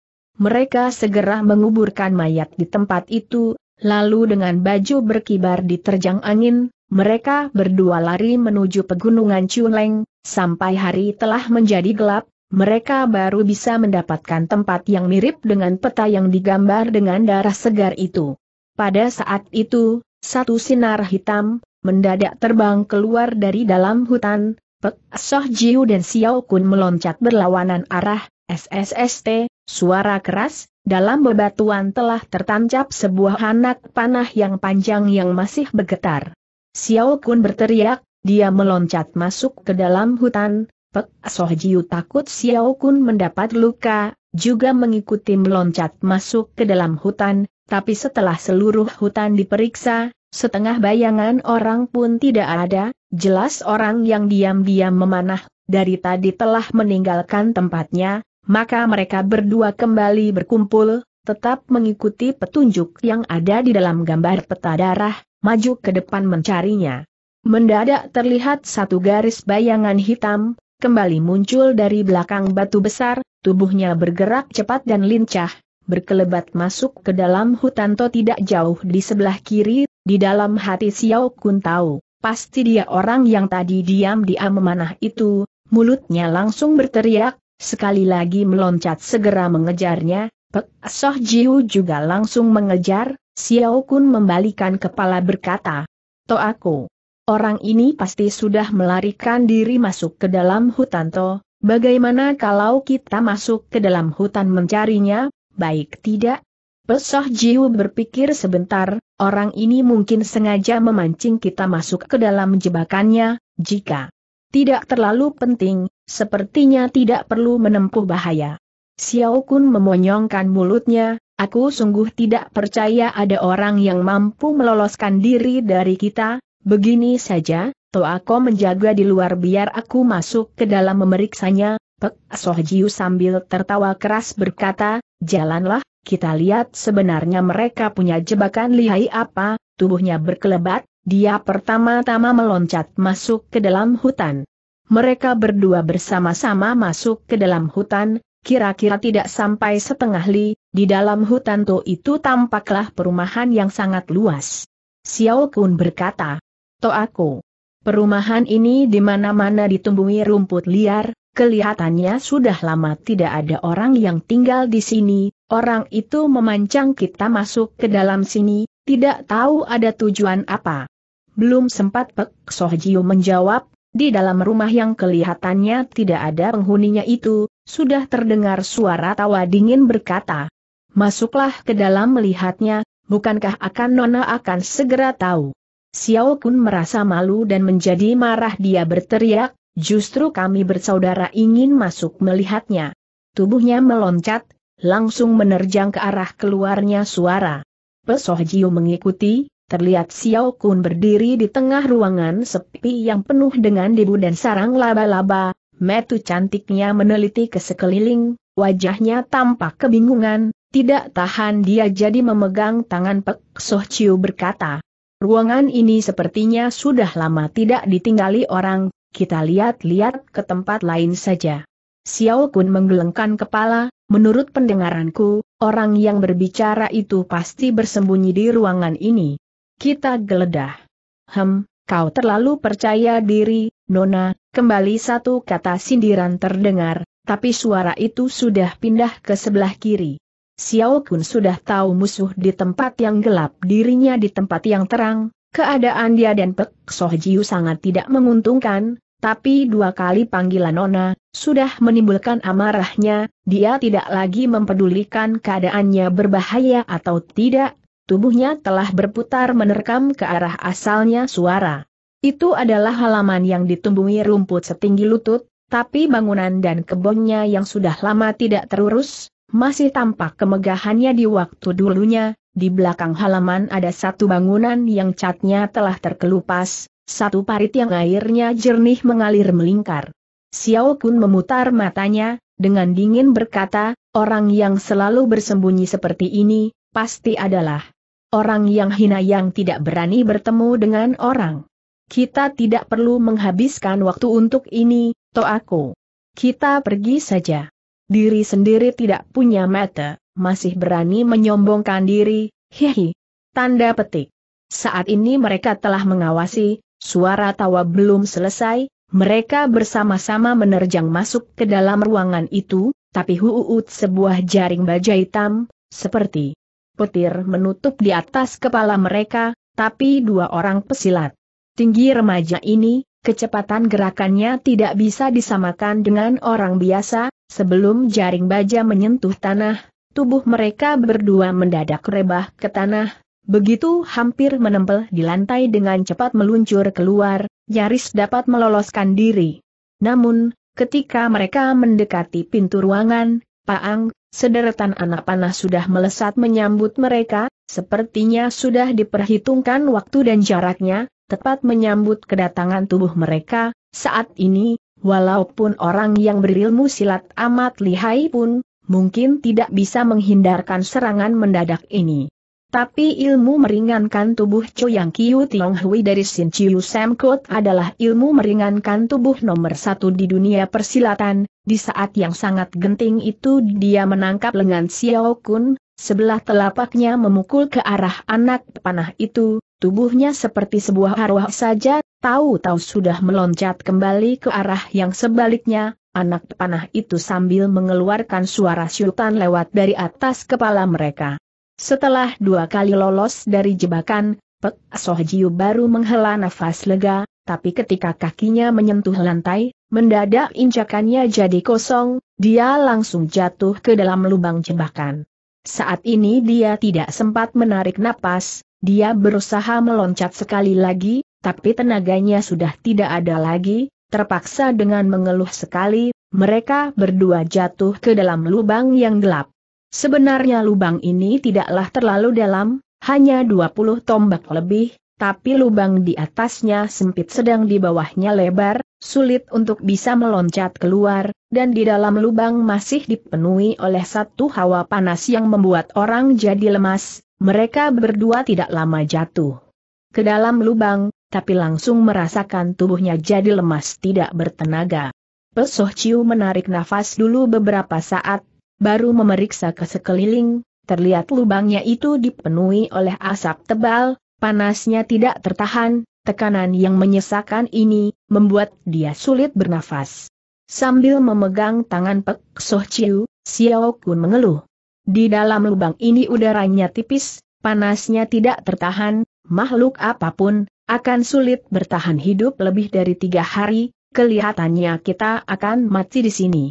Mereka segera menguburkan mayat di tempat itu, lalu dengan baju berkibar diterjang angin, mereka berdua lari menuju pegunungan Chuleng, sampai hari telah menjadi gelap, mereka baru bisa mendapatkan tempat yang mirip dengan peta yang digambar dengan darah segar itu. Pada saat itu, satu sinar hitam, mendadak terbang keluar dari dalam hutan, Pek Soh Jiu dan Xiao Kun meloncat berlawanan arah, SSST, suara keras, dalam bebatuan telah tertancap sebuah anak panah yang panjang yang masih bergetar. Xiao Kun berteriak, dia meloncat masuk ke dalam hutan, Pek Sohjiu takut Xiao Kun mendapat luka, juga mengikuti meloncat masuk ke dalam hutan, tapi setelah seluruh hutan diperiksa, setengah bayangan orang pun tidak ada, jelas orang yang diam-diam memanah, dari tadi telah meninggalkan tempatnya, maka mereka berdua kembali berkumpul, tetap mengikuti petunjuk yang ada di dalam gambar peta darah, maju ke depan mencarinya. Mendadak terlihat satu garis bayangan hitam, kembali muncul dari belakang batu besar, tubuhnya bergerak cepat dan lincah, berkelebat masuk ke dalam hutan to tidak jauh di sebelah kiri, di dalam hati Xiao Kun tahu, pasti dia orang yang tadi diam-diam memanah itu, mulutnya langsung berteriak, sekali lagi meloncat segera mengejarnya, Pek Soh Jiu juga langsung mengejar, Xiao Kun membalikan kepala berkata, To aku. Orang ini pasti sudah melarikan diri masuk ke dalam hutan toh, bagaimana kalau kita masuk ke dalam hutan mencarinya, baik tidak? Pesoh Jiu berpikir sebentar, orang ini mungkin sengaja memancing kita masuk ke dalam jebakannya, jika tidak terlalu penting, sepertinya tidak perlu menempuh bahaya. Xiao Kun memonyongkan mulutnya, aku sungguh tidak percaya ada orang yang mampu meloloskan diri dari kita, Begini saja, Toako menjaga di luar biar aku masuk ke dalam memeriksanya, Pek Sohjiu sambil tertawa keras berkata, jalanlah, kita lihat sebenarnya mereka punya jebakan lihai apa, tubuhnya berkelebat, dia pertama-tama meloncat masuk ke dalam hutan. Mereka berdua bersama-sama masuk ke dalam hutan, kira-kira tidak sampai setengah li, di dalam hutan tuh itu tampaklah perumahan yang sangat luas. Xiao Kun berkata, aku. Perumahan ini di mana-mana ditumbuhi rumput liar, kelihatannya sudah lama tidak ada orang yang tinggal di sini, orang itu memancang kita masuk ke dalam sini, tidak tahu ada tujuan apa. Belum sempat Pek Sohjiu menjawab, di dalam rumah yang kelihatannya tidak ada penghuninya itu, sudah terdengar suara tawa dingin berkata, Masuklah ke dalam melihatnya, bukankah akan Nona akan segera tahu? Xiao Kun merasa malu dan menjadi marah dia berteriak, justru kami bersaudara ingin masuk melihatnya. Tubuhnya meloncat, langsung menerjang ke arah keluarnya suara. Pesoh Jiu mengikuti, terlihat Xiao Kun berdiri di tengah ruangan sepi yang penuh dengan debu dan sarang laba-laba, metu cantiknya meneliti ke sekeliling, wajahnya tampak kebingungan, tidak tahan dia jadi memegang tangan Pek Soh Jiu berkata, Ruangan ini sepertinya sudah lama tidak ditinggali orang, kita lihat-lihat ke tempat lain saja. Xiao Kun menggelengkan kepala, menurut pendengaranku, orang yang berbicara itu pasti bersembunyi di ruangan ini. Kita geledah. Hem, kau terlalu percaya diri, Nona, kembali satu kata sindiran terdengar, tapi suara itu sudah pindah ke sebelah kiri. Xiao Kun sudah tahu musuh di tempat yang gelap dirinya di tempat yang terang, keadaan dia dan Pek Soh Jiu sangat tidak menguntungkan, tapi dua kali panggilan Nona, sudah menimbulkan amarahnya, dia tidak lagi mempedulikan keadaannya berbahaya atau tidak, tubuhnya telah berputar menerkam ke arah asalnya suara. Itu adalah halaman yang ditumbuhi rumput setinggi lutut, tapi bangunan dan kebunnya yang sudah lama tidak terurus, masih tampak kemegahannya di waktu dulunya, di belakang halaman ada satu bangunan yang catnya telah terkelupas, satu parit yang airnya jernih mengalir melingkar. Xiao Kun memutar matanya, dengan dingin berkata, orang yang selalu bersembunyi seperti ini, pasti adalah orang yang hina yang tidak berani bertemu dengan orang. Kita tidak perlu menghabiskan waktu untuk ini, to aku. Kita pergi saja. Diri sendiri tidak punya mata, masih berani menyombongkan diri, hehe. Tanda petik. Saat ini mereka telah mengawasi, suara tawa belum selesai, mereka bersama-sama menerjang masuk ke dalam ruangan itu, tapi huut sebuah jaring baja hitam, seperti petir menutup di atas kepala mereka, tapi dua orang pesilat. Tinggi remaja ini, Kecepatan gerakannya tidak bisa disamakan dengan orang biasa, sebelum jaring baja menyentuh tanah, tubuh mereka berdua mendadak rebah ke tanah, begitu hampir menempel di lantai dengan cepat meluncur keluar, nyaris dapat meloloskan diri. Namun, ketika mereka mendekati pintu ruangan, Paang, sederetan anak panah sudah melesat menyambut mereka, sepertinya sudah diperhitungkan waktu dan jaraknya, tepat menyambut kedatangan tubuh mereka, saat ini, walaupun orang yang berilmu silat amat lihai pun, mungkin tidak bisa menghindarkan serangan mendadak ini. Tapi ilmu meringankan tubuh Choyang Kiu Tiong Hui dari Sin Chiu Sam adalah ilmu meringankan tubuh nomor satu di dunia persilatan, di saat yang sangat genting itu dia menangkap lengan Xiao Kun, sebelah telapaknya memukul ke arah anak panah itu, Tubuhnya seperti sebuah arwah saja, tahu-tahu sudah meloncat kembali ke arah yang sebaliknya, anak panah itu sambil mengeluarkan suara syutan lewat dari atas kepala mereka. Setelah dua kali lolos dari jebakan, Pek Sohjiu baru menghela nafas lega, tapi ketika kakinya menyentuh lantai, mendadak injakannya jadi kosong, dia langsung jatuh ke dalam lubang jebakan. Saat ini dia tidak sempat menarik napas, dia berusaha meloncat sekali lagi, tapi tenaganya sudah tidak ada lagi, terpaksa dengan mengeluh sekali, mereka berdua jatuh ke dalam lubang yang gelap. Sebenarnya lubang ini tidaklah terlalu dalam, hanya 20 tombak lebih, tapi lubang di atasnya sempit sedang di bawahnya lebar, sulit untuk bisa meloncat keluar, dan di dalam lubang masih dipenuhi oleh satu hawa panas yang membuat orang jadi lemas, mereka berdua tidak lama jatuh ke dalam lubang, tapi langsung merasakan tubuhnya jadi lemas tidak bertenaga. Pesoh Ciu menarik nafas dulu beberapa saat, baru memeriksa ke sekeliling, terlihat lubangnya itu dipenuhi oleh asap tebal, panasnya tidak tertahan, tekanan yang menyesakan ini, membuat dia sulit bernafas. Sambil memegang tangan Pek Soh Ciu, Xiao Kun mengeluh. Di dalam lubang ini udaranya tipis, panasnya tidak tertahan, makhluk apapun, akan sulit bertahan hidup lebih dari tiga hari, kelihatannya kita akan mati di sini.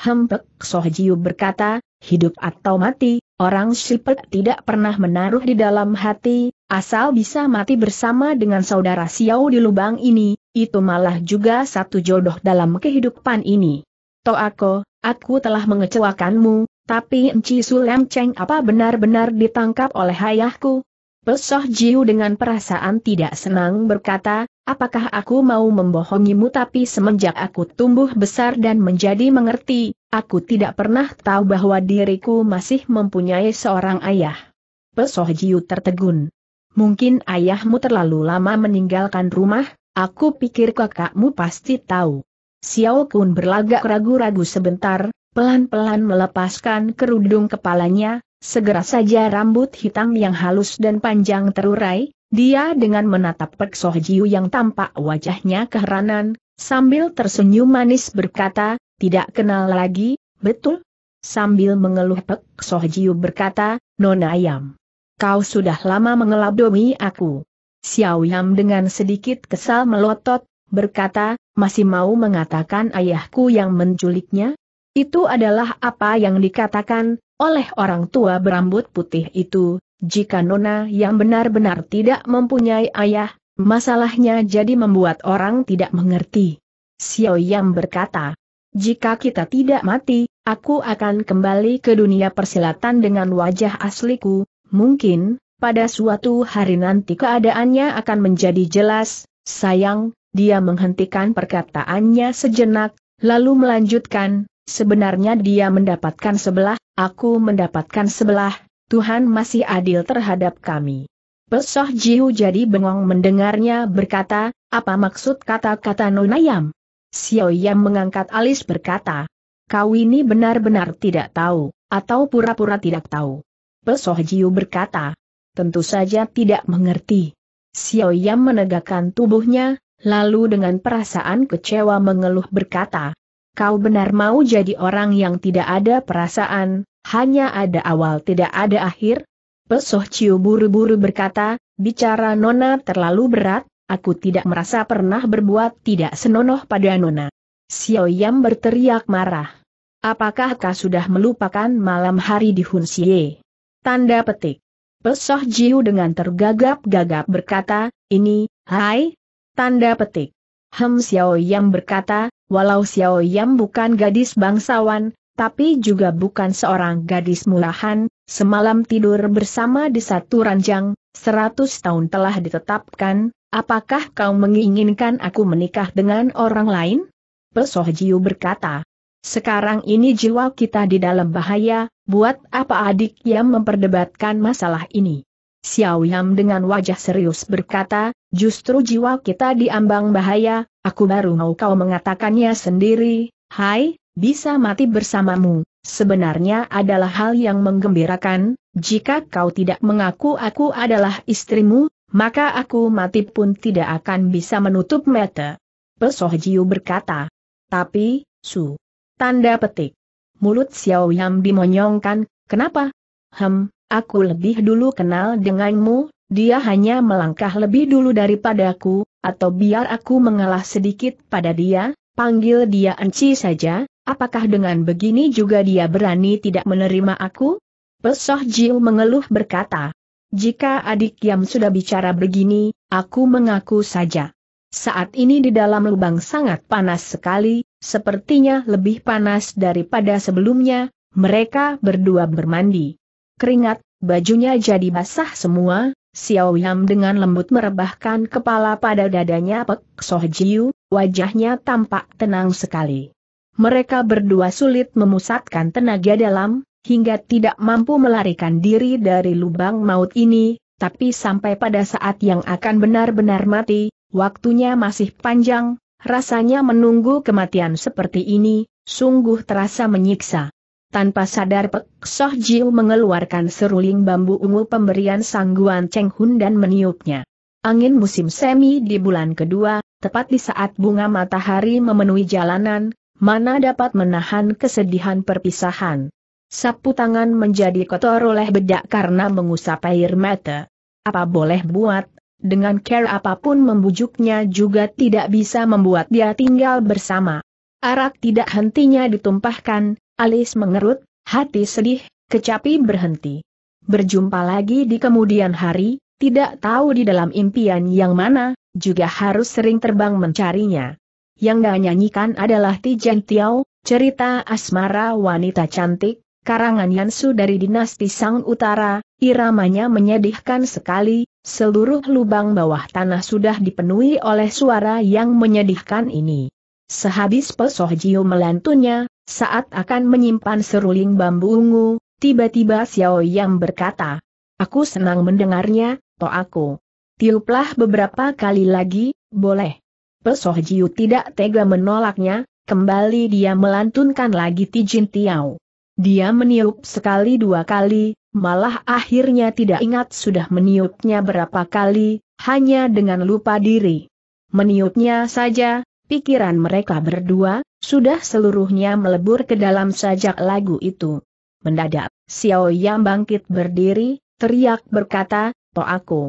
Hempek Sohjiu berkata, hidup atau mati, orang Shipek tidak pernah menaruh di dalam hati, asal bisa mati bersama dengan saudara Xiao di lubang ini, itu malah juga satu jodoh dalam kehidupan ini. Toako, aku telah mengecewakanmu, tapi Enci Sulem Cheng apa benar-benar ditangkap oleh ayahku? Pesoh Jiu dengan perasaan tidak senang berkata, apakah aku mau membohongimu tapi semenjak aku tumbuh besar dan menjadi mengerti, aku tidak pernah tahu bahwa diriku masih mempunyai seorang ayah. Pesoh Jiu tertegun. Mungkin ayahmu terlalu lama meninggalkan rumah, aku pikir kakakmu pasti tahu. Xiao Kun berlagak ragu-ragu sebentar, pelan-pelan melepaskan kerudung kepalanya, segera saja rambut hitam yang halus dan panjang terurai, dia dengan menatap Pek Soh Jiu yang tampak wajahnya keheranan, sambil tersenyum manis berkata, tidak kenal lagi, betul? Sambil mengeluh Pek Soh Jiu berkata, Nona Ayam. Kau sudah lama mengelabdomi aku. Xiao Yam dengan sedikit kesal melotot, berkata, masih mau mengatakan ayahku yang menculiknya? Itu adalah apa yang dikatakan oleh orang tua berambut putih itu, jika Nona yang benar-benar tidak mempunyai ayah, masalahnya jadi membuat orang tidak mengerti. Xiao Yang berkata, jika kita tidak mati, aku akan kembali ke dunia persilatan dengan wajah asliku, mungkin, pada suatu hari nanti keadaannya akan menjadi jelas, sayang, dia menghentikan perkataannya sejenak, lalu melanjutkan, Sebenarnya dia mendapatkan sebelah, aku mendapatkan sebelah, Tuhan masih adil terhadap kami. Pesoh Jihu jadi bengong mendengarnya berkata, apa maksud kata-kata Nunayam? Xiao Yam mengangkat alis berkata, kau ini benar-benar tidak tahu, atau pura-pura tidak tahu. Pesoh Jiu berkata, tentu saja tidak mengerti. Xiao Yam menegakkan tubuhnya, lalu dengan perasaan kecewa mengeluh berkata, kau benar mau jadi orang yang tidak ada perasaan, hanya ada awal tidak ada akhir? Pesoh Ciu buru-buru berkata, bicara Nona terlalu berat, aku tidak merasa pernah berbuat tidak senonoh pada Nona. Xiao Yam berteriak marah. Apakah kau sudah melupakan malam hari di Hun Xie? Tanda petik. Pesoh Jiu dengan tergagap-gagap berkata, ini, hai? Tanda petik. Hem Xiao Yam berkata, Walau Xiao Yam bukan gadis bangsawan, tapi juga bukan seorang gadis murahan, semalam tidur bersama di satu ranjang, seratus tahun telah ditetapkan, apakah kau menginginkan aku menikah dengan orang lain? Pesoh Jiu berkata. Sekarang ini jiwa kita di dalam bahaya, buat apa adik yang memperdebatkan masalah ini? Xiao Yam dengan wajah serius berkata, justru jiwa kita diambang bahaya, aku baru mau kau mengatakannya sendiri, hai, bisa mati bersamamu, sebenarnya adalah hal yang menggembirakan, jika kau tidak mengaku aku adalah istrimu, maka aku mati pun tidak akan bisa menutup mata. Pesoh Jiu berkata. Tapi, Su. Tanda petik. Mulut Xiao Yam dimonyongkan, kenapa? Hem, Aku lebih dulu kenal denganmu, dia hanya melangkah lebih dulu daripadaku, atau biar aku mengalah sedikit pada dia, panggil dia Enci saja, apakah dengan begini juga dia berani tidak menerima aku? Pesoh Jiu mengeluh berkata, jika adik yang sudah bicara begini, aku mengaku saja. Saat ini di dalam lubang sangat panas sekali, sepertinya lebih panas daripada sebelumnya, mereka berdua bermandi. Keringat, bajunya jadi basah semua, Xiao Yam dengan lembut merebahkan kepala pada dadanya Pek Soh Jiu, wajahnya tampak tenang sekali. Mereka berdua sulit memusatkan tenaga dalam, hingga tidak mampu melarikan diri dari lubang maut ini, tapi sampai pada saat yang akan benar-benar mati, waktunya masih panjang, rasanya menunggu kematian seperti ini, sungguh terasa menyiksa. Tanpa sadar Pek Soh Jiu mengeluarkan seruling bambu ungu pemberian sangguan Cheng Hun dan meniupnya. Angin musim semi di bulan kedua, tepat di saat bunga matahari memenuhi jalanan, mana dapat menahan kesedihan perpisahan. Sapu tangan menjadi kotor oleh bedak karena mengusap air mata. Apa boleh buat, dengan care apapun membujuknya juga tidak bisa membuat dia tinggal bersama. Arak tidak hentinya ditumpahkan, alis mengerut, hati sedih, kecapi berhenti. Berjumpa lagi di kemudian hari, tidak tahu di dalam impian yang mana, juga harus sering terbang mencarinya. Yang gak nyanyikan adalah Tijentiao, Tiao, cerita asmara wanita cantik, karangan Yansu dari dinasti Sang Utara, iramanya menyedihkan sekali, seluruh lubang bawah tanah sudah dipenuhi oleh suara yang menyedihkan ini. Sehabis Pesoh Jiu melantunnya, saat akan menyimpan seruling bambu ungu, tiba-tiba Xiao Yang berkata, Aku senang mendengarnya, to aku. Tiuplah beberapa kali lagi, boleh. Pesoh Jiu tidak tega menolaknya, kembali dia melantunkan lagi Tijin Tiao. Dia meniup sekali dua kali, malah akhirnya tidak ingat sudah meniupnya berapa kali, hanya dengan lupa diri. Meniupnya saja, pikiran mereka berdua, sudah seluruhnya melebur ke dalam sajak lagu itu. Mendadak, Xiao Yang bangkit berdiri, teriak berkata, To oh, aku.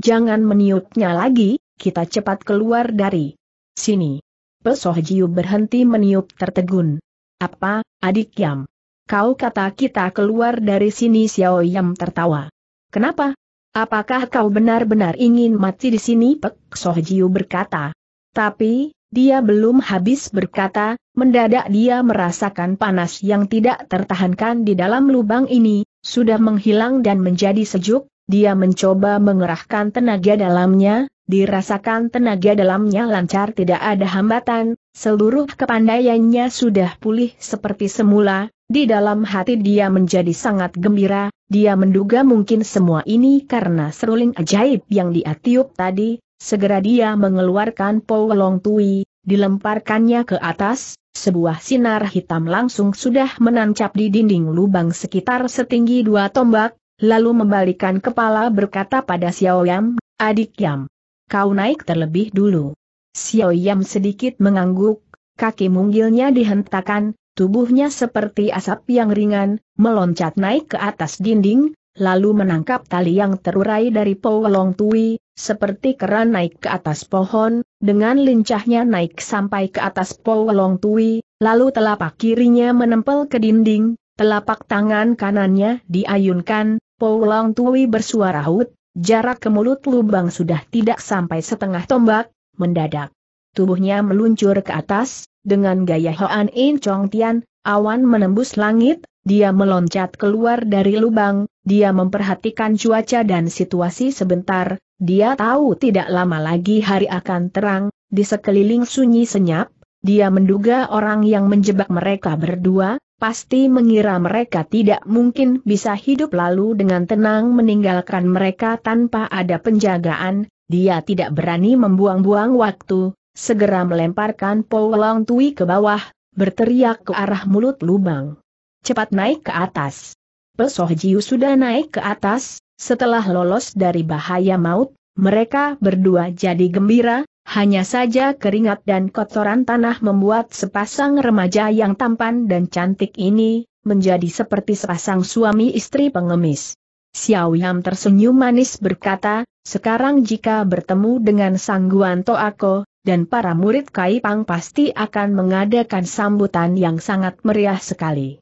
Jangan meniupnya lagi, kita cepat keluar dari sini. Pesoh Jiu berhenti meniup tertegun. Apa, adik Yam? Kau kata kita keluar dari sini Xiao Yam tertawa. Kenapa? Apakah kau benar-benar ingin mati di sini Pek Soh Jiu berkata. Tapi, dia belum habis berkata, mendadak dia merasakan panas yang tidak tertahankan di dalam lubang ini, sudah menghilang dan menjadi sejuk, dia mencoba mengerahkan tenaga dalamnya, dirasakan tenaga dalamnya lancar tidak ada hambatan, seluruh kepandaiannya sudah pulih seperti semula, di dalam hati dia menjadi sangat gembira, dia menduga mungkin semua ini karena seruling ajaib yang dia tadi, Segera dia mengeluarkan Long Tui, dilemparkannya ke atas, sebuah sinar hitam langsung sudah menancap di dinding lubang sekitar setinggi dua tombak, lalu membalikan kepala berkata pada Xiao Yam, adik Yam. Kau naik terlebih dulu. Xiao Yam sedikit mengangguk, kaki munggilnya dihentakkan, tubuhnya seperti asap yang ringan, meloncat naik ke atas dinding, lalu menangkap tali yang terurai dari Long Tui, seperti kera naik ke atas pohon, dengan lincahnya naik sampai ke atas powelong tui, lalu telapak kirinya menempel ke dinding, telapak tangan kanannya diayunkan, powelong tui bersuara hut, jarak ke mulut lubang sudah tidak sampai setengah tombak, mendadak. Tubuhnya meluncur ke atas, dengan gaya Hoan In Chong Tian, awan menembus langit, dia meloncat keluar dari lubang, dia memperhatikan cuaca dan situasi sebentar, dia tahu tidak lama lagi hari akan terang, di sekeliling sunyi senyap, dia menduga orang yang menjebak mereka berdua, pasti mengira mereka tidak mungkin bisa hidup lalu dengan tenang meninggalkan mereka tanpa ada penjagaan, dia tidak berani membuang-buang waktu, segera melemparkan polong tui ke bawah, berteriak ke arah mulut lubang cepat naik ke atas. Pesoh Jiu sudah naik ke atas, setelah lolos dari bahaya maut, mereka berdua jadi gembira, hanya saja keringat dan kotoran tanah membuat sepasang remaja yang tampan dan cantik ini, menjadi seperti sepasang suami istri pengemis. Xiao Yam tersenyum manis berkata, sekarang jika bertemu dengan Sangguan Toako, dan para murid Kaipang pasti akan mengadakan sambutan yang sangat meriah sekali.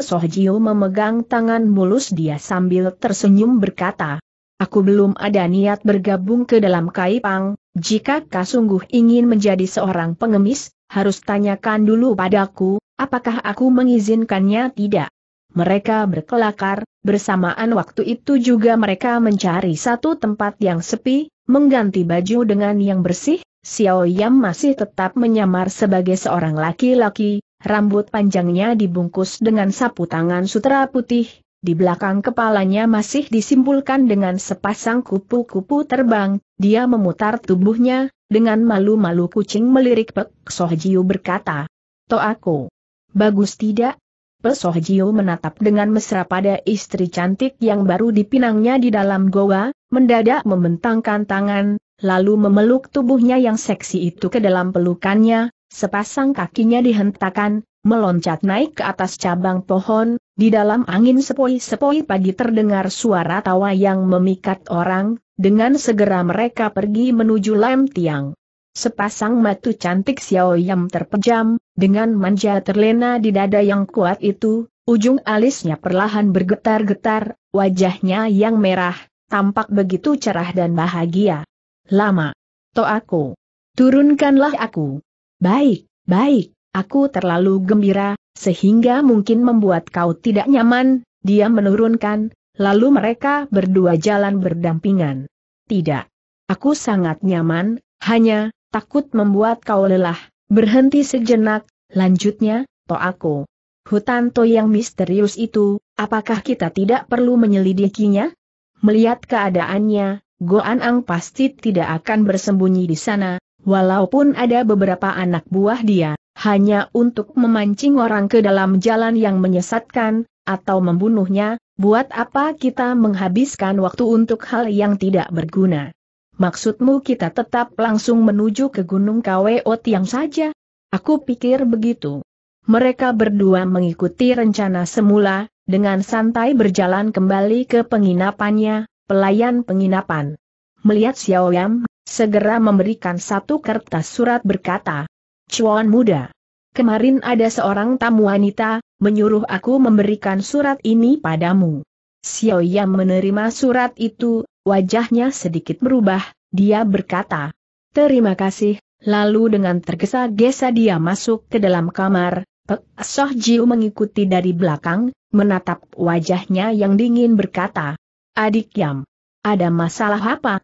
Jiu memegang tangan mulus dia sambil tersenyum berkata, Aku belum ada niat bergabung ke dalam Kaipang, jika kau sungguh ingin menjadi seorang pengemis, harus tanyakan dulu padaku, apakah aku mengizinkannya tidak. Mereka berkelakar, bersamaan waktu itu juga mereka mencari satu tempat yang sepi, mengganti baju dengan yang bersih, Xiao Yam masih tetap menyamar sebagai seorang laki-laki, rambut panjangnya dibungkus dengan sapu tangan sutra putih, di belakang kepalanya masih disimpulkan dengan sepasang kupu-kupu terbang, dia memutar tubuhnya, dengan malu-malu kucing melirik Pek Sohjiu berkata, "To aku, bagus tidak? Pek Sohjiu menatap dengan mesra pada istri cantik yang baru dipinangnya di dalam goa, mendadak membentangkan tangan, lalu memeluk tubuhnya yang seksi itu ke dalam pelukannya, Sepasang kakinya dihentakan, meloncat naik ke atas cabang pohon, di dalam angin sepoi-sepoi pagi terdengar suara tawa yang memikat orang, dengan segera mereka pergi menuju Lem Tiang. Sepasang matu cantik Xiao Yam terpejam, dengan manja terlena di dada yang kuat itu, ujung alisnya perlahan bergetar-getar, wajahnya yang merah, tampak begitu cerah dan bahagia. Lama. To aku. Turunkanlah aku. Baik, baik, aku terlalu gembira, sehingga mungkin membuat kau tidak nyaman, dia menurunkan, lalu mereka berdua jalan berdampingan. Tidak. Aku sangat nyaman, hanya, takut membuat kau lelah, berhenti sejenak, lanjutnya, to aku. Hutan to yang misterius itu, apakah kita tidak perlu menyelidikinya? Melihat keadaannya, Goan Ang pasti tidak akan bersembunyi di sana, Walaupun ada beberapa anak buah dia, hanya untuk memancing orang ke dalam jalan yang menyesatkan, atau membunuhnya, buat apa kita menghabiskan waktu untuk hal yang tidak berguna? Maksudmu kita tetap langsung menuju ke Gunung Kaweot yang saja? Aku pikir begitu. Mereka berdua mengikuti rencana semula, dengan santai berjalan kembali ke penginapannya, pelayan penginapan. Melihat Xiao Yam segera memberikan satu kertas surat berkata, Cuan muda. Kemarin ada seorang tamu wanita, menyuruh aku memberikan surat ini padamu. Xiao Yang menerima surat itu, wajahnya sedikit berubah, dia berkata, Terima kasih, lalu dengan tergesa-gesa dia masuk ke dalam kamar, Pek Soh Jiu mengikuti dari belakang, menatap wajahnya yang dingin berkata, Adik Yam, ada masalah apa?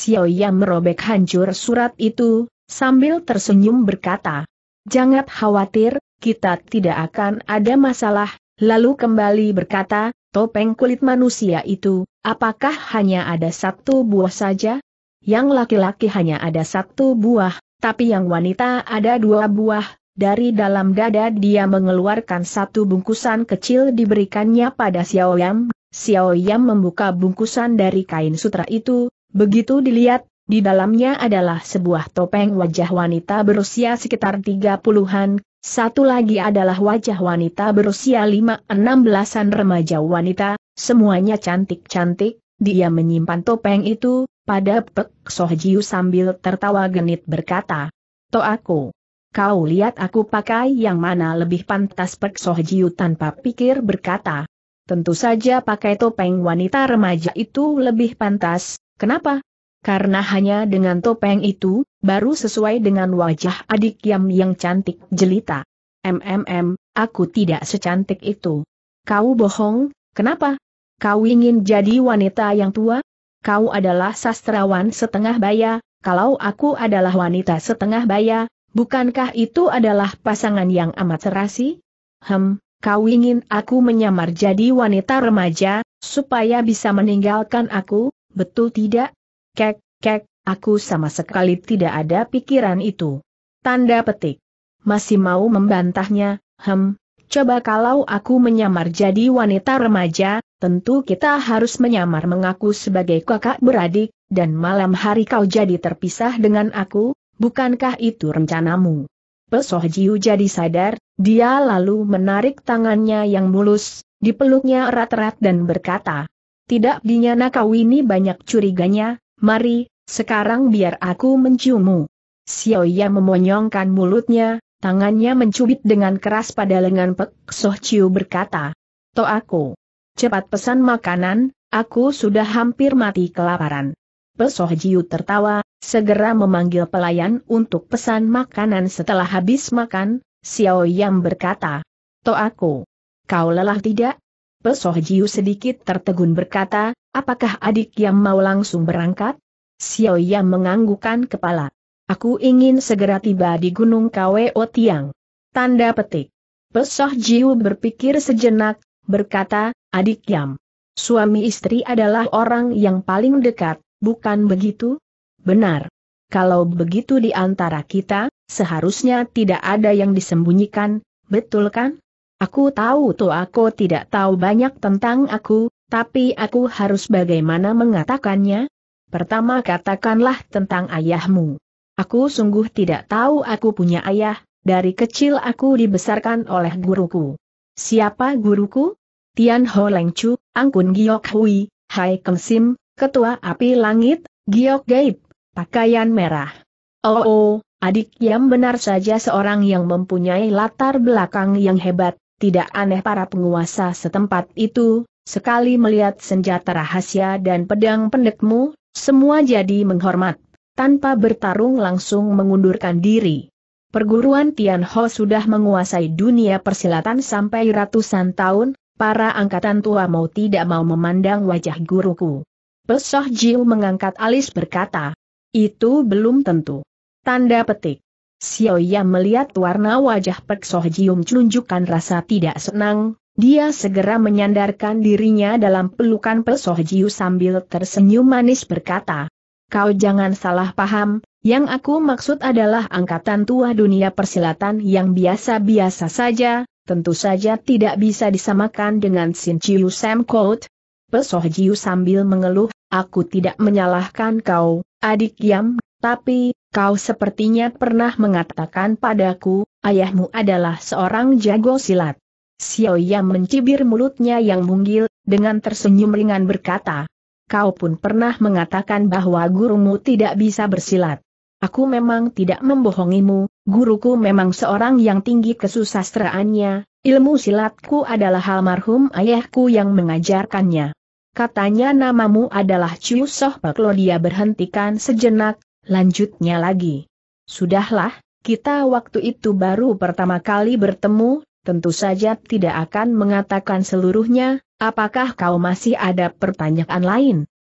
Xiao Yang merobek hancur surat itu, sambil tersenyum berkata, Jangan khawatir, kita tidak akan ada masalah, lalu kembali berkata, topeng kulit manusia itu, apakah hanya ada satu buah saja? Yang laki-laki hanya ada satu buah, tapi yang wanita ada dua buah, dari dalam dada dia mengeluarkan satu bungkusan kecil diberikannya pada Xiao Yam, Xiao Yam membuka bungkusan dari kain sutra itu, begitu dilihat, di dalamnya adalah sebuah topeng wajah wanita berusia sekitar 30-an, satu lagi adalah wajah wanita berusia 5-16an remaja wanita, semuanya cantik-cantik, dia menyimpan topeng itu, pada Pek Sohjiu sambil tertawa genit berkata, To aku. Kau lihat aku pakai yang mana lebih pantas Pek Sohjiu tanpa pikir berkata, Tentu saja pakai topeng wanita remaja itu lebih pantas, kenapa? Karena hanya dengan topeng itu, baru sesuai dengan wajah adik Yam yang cantik jelita. MMM, aku tidak secantik itu. Kau bohong, kenapa? Kau ingin jadi wanita yang tua? Kau adalah sastrawan setengah baya, kalau aku adalah wanita setengah baya, bukankah itu adalah pasangan yang amat serasi? Hem, kau ingin aku menyamar jadi wanita remaja, supaya bisa meninggalkan aku, betul tidak? Kek, kek, aku sama sekali tidak ada pikiran itu. Tanda petik. Masih mau membantahnya, hem, coba kalau aku menyamar jadi wanita remaja, tentu kita harus menyamar mengaku sebagai kakak beradik, dan malam hari kau jadi terpisah dengan aku, bukankah itu rencanamu? Pesoh Jiu jadi sadar, dia lalu menarik tangannya yang mulus, dipeluknya erat-erat dan berkata, Tidak dinyana kau ini banyak curiganya, mari, sekarang biar aku menciummu. Xiaoya memonyongkan mulutnya, tangannya mencubit dengan keras pada lengan Pek Soh berkata, To aku. Cepat pesan makanan, aku sudah hampir mati kelaparan. Pesoh Jiu tertawa, segera memanggil pelayan untuk pesan makanan setelah habis makan, Xiao Yang berkata, "To aku, kau lelah tidak? Pesoh Jiu sedikit tertegun berkata, apakah adik yang mau langsung berangkat? Xiao Yang menganggukkan kepala. Aku ingin segera tiba di Gunung Kweo Tiang. Tanda petik. Pesoh Jiu berpikir sejenak, berkata, adik Yam. Suami istri adalah orang yang paling dekat, bukan begitu? Benar. Kalau begitu di antara kita, seharusnya tidak ada yang disembunyikan, betul kan? Aku tahu tuh aku tidak tahu banyak tentang aku, tapi aku harus bagaimana mengatakannya? Pertama katakanlah tentang ayahmu. Aku sungguh tidak tahu aku punya ayah, dari kecil aku dibesarkan oleh guruku. Siapa guruku? Tian Ho Leng Chu, Angkun Giok Hui, Hai Keng Sim, Ketua Api Langit, Giok Gaib, pakaian merah. Oh, oh, adik yang benar saja seorang yang mempunyai latar belakang yang hebat, tidak aneh para penguasa setempat itu, sekali melihat senjata rahasia dan pedang pendekmu, semua jadi menghormat, tanpa bertarung langsung mengundurkan diri. Perguruan Tianho sudah menguasai dunia persilatan sampai ratusan tahun, para angkatan tua mau tidak mau memandang wajah guruku. Pesoh Jil mengangkat alis berkata, itu belum tentu. Tanda petik. Xiao Ya melihat warna wajah Pek Soh Jium menunjukkan rasa tidak senang, dia segera menyandarkan dirinya dalam pelukan Pek Soh Jiu sambil tersenyum manis berkata, Kau jangan salah paham, yang aku maksud adalah angkatan tua dunia persilatan yang biasa-biasa saja, tentu saja tidak bisa disamakan dengan Sin Chiu Sam Coat, Pesoh Jiu sambil mengeluh, aku tidak menyalahkan kau, adik Yam, tapi, kau sepertinya pernah mengatakan padaku, ayahmu adalah seorang jago silat. Xiao Yam mencibir mulutnya yang mungil dengan tersenyum ringan berkata, Kau pun pernah mengatakan bahwa gurumu tidak bisa bersilat. Aku memang tidak membohongimu, guruku memang seorang yang tinggi kesusastraannya, ilmu silatku adalah almarhum ayahku yang mengajarkannya katanya namamu adalah Chiu Soh Paklo dia berhentikan sejenak, lanjutnya lagi. Sudahlah, kita waktu itu baru pertama kali bertemu, tentu saja tidak akan mengatakan seluruhnya, apakah kau masih ada pertanyaan lain?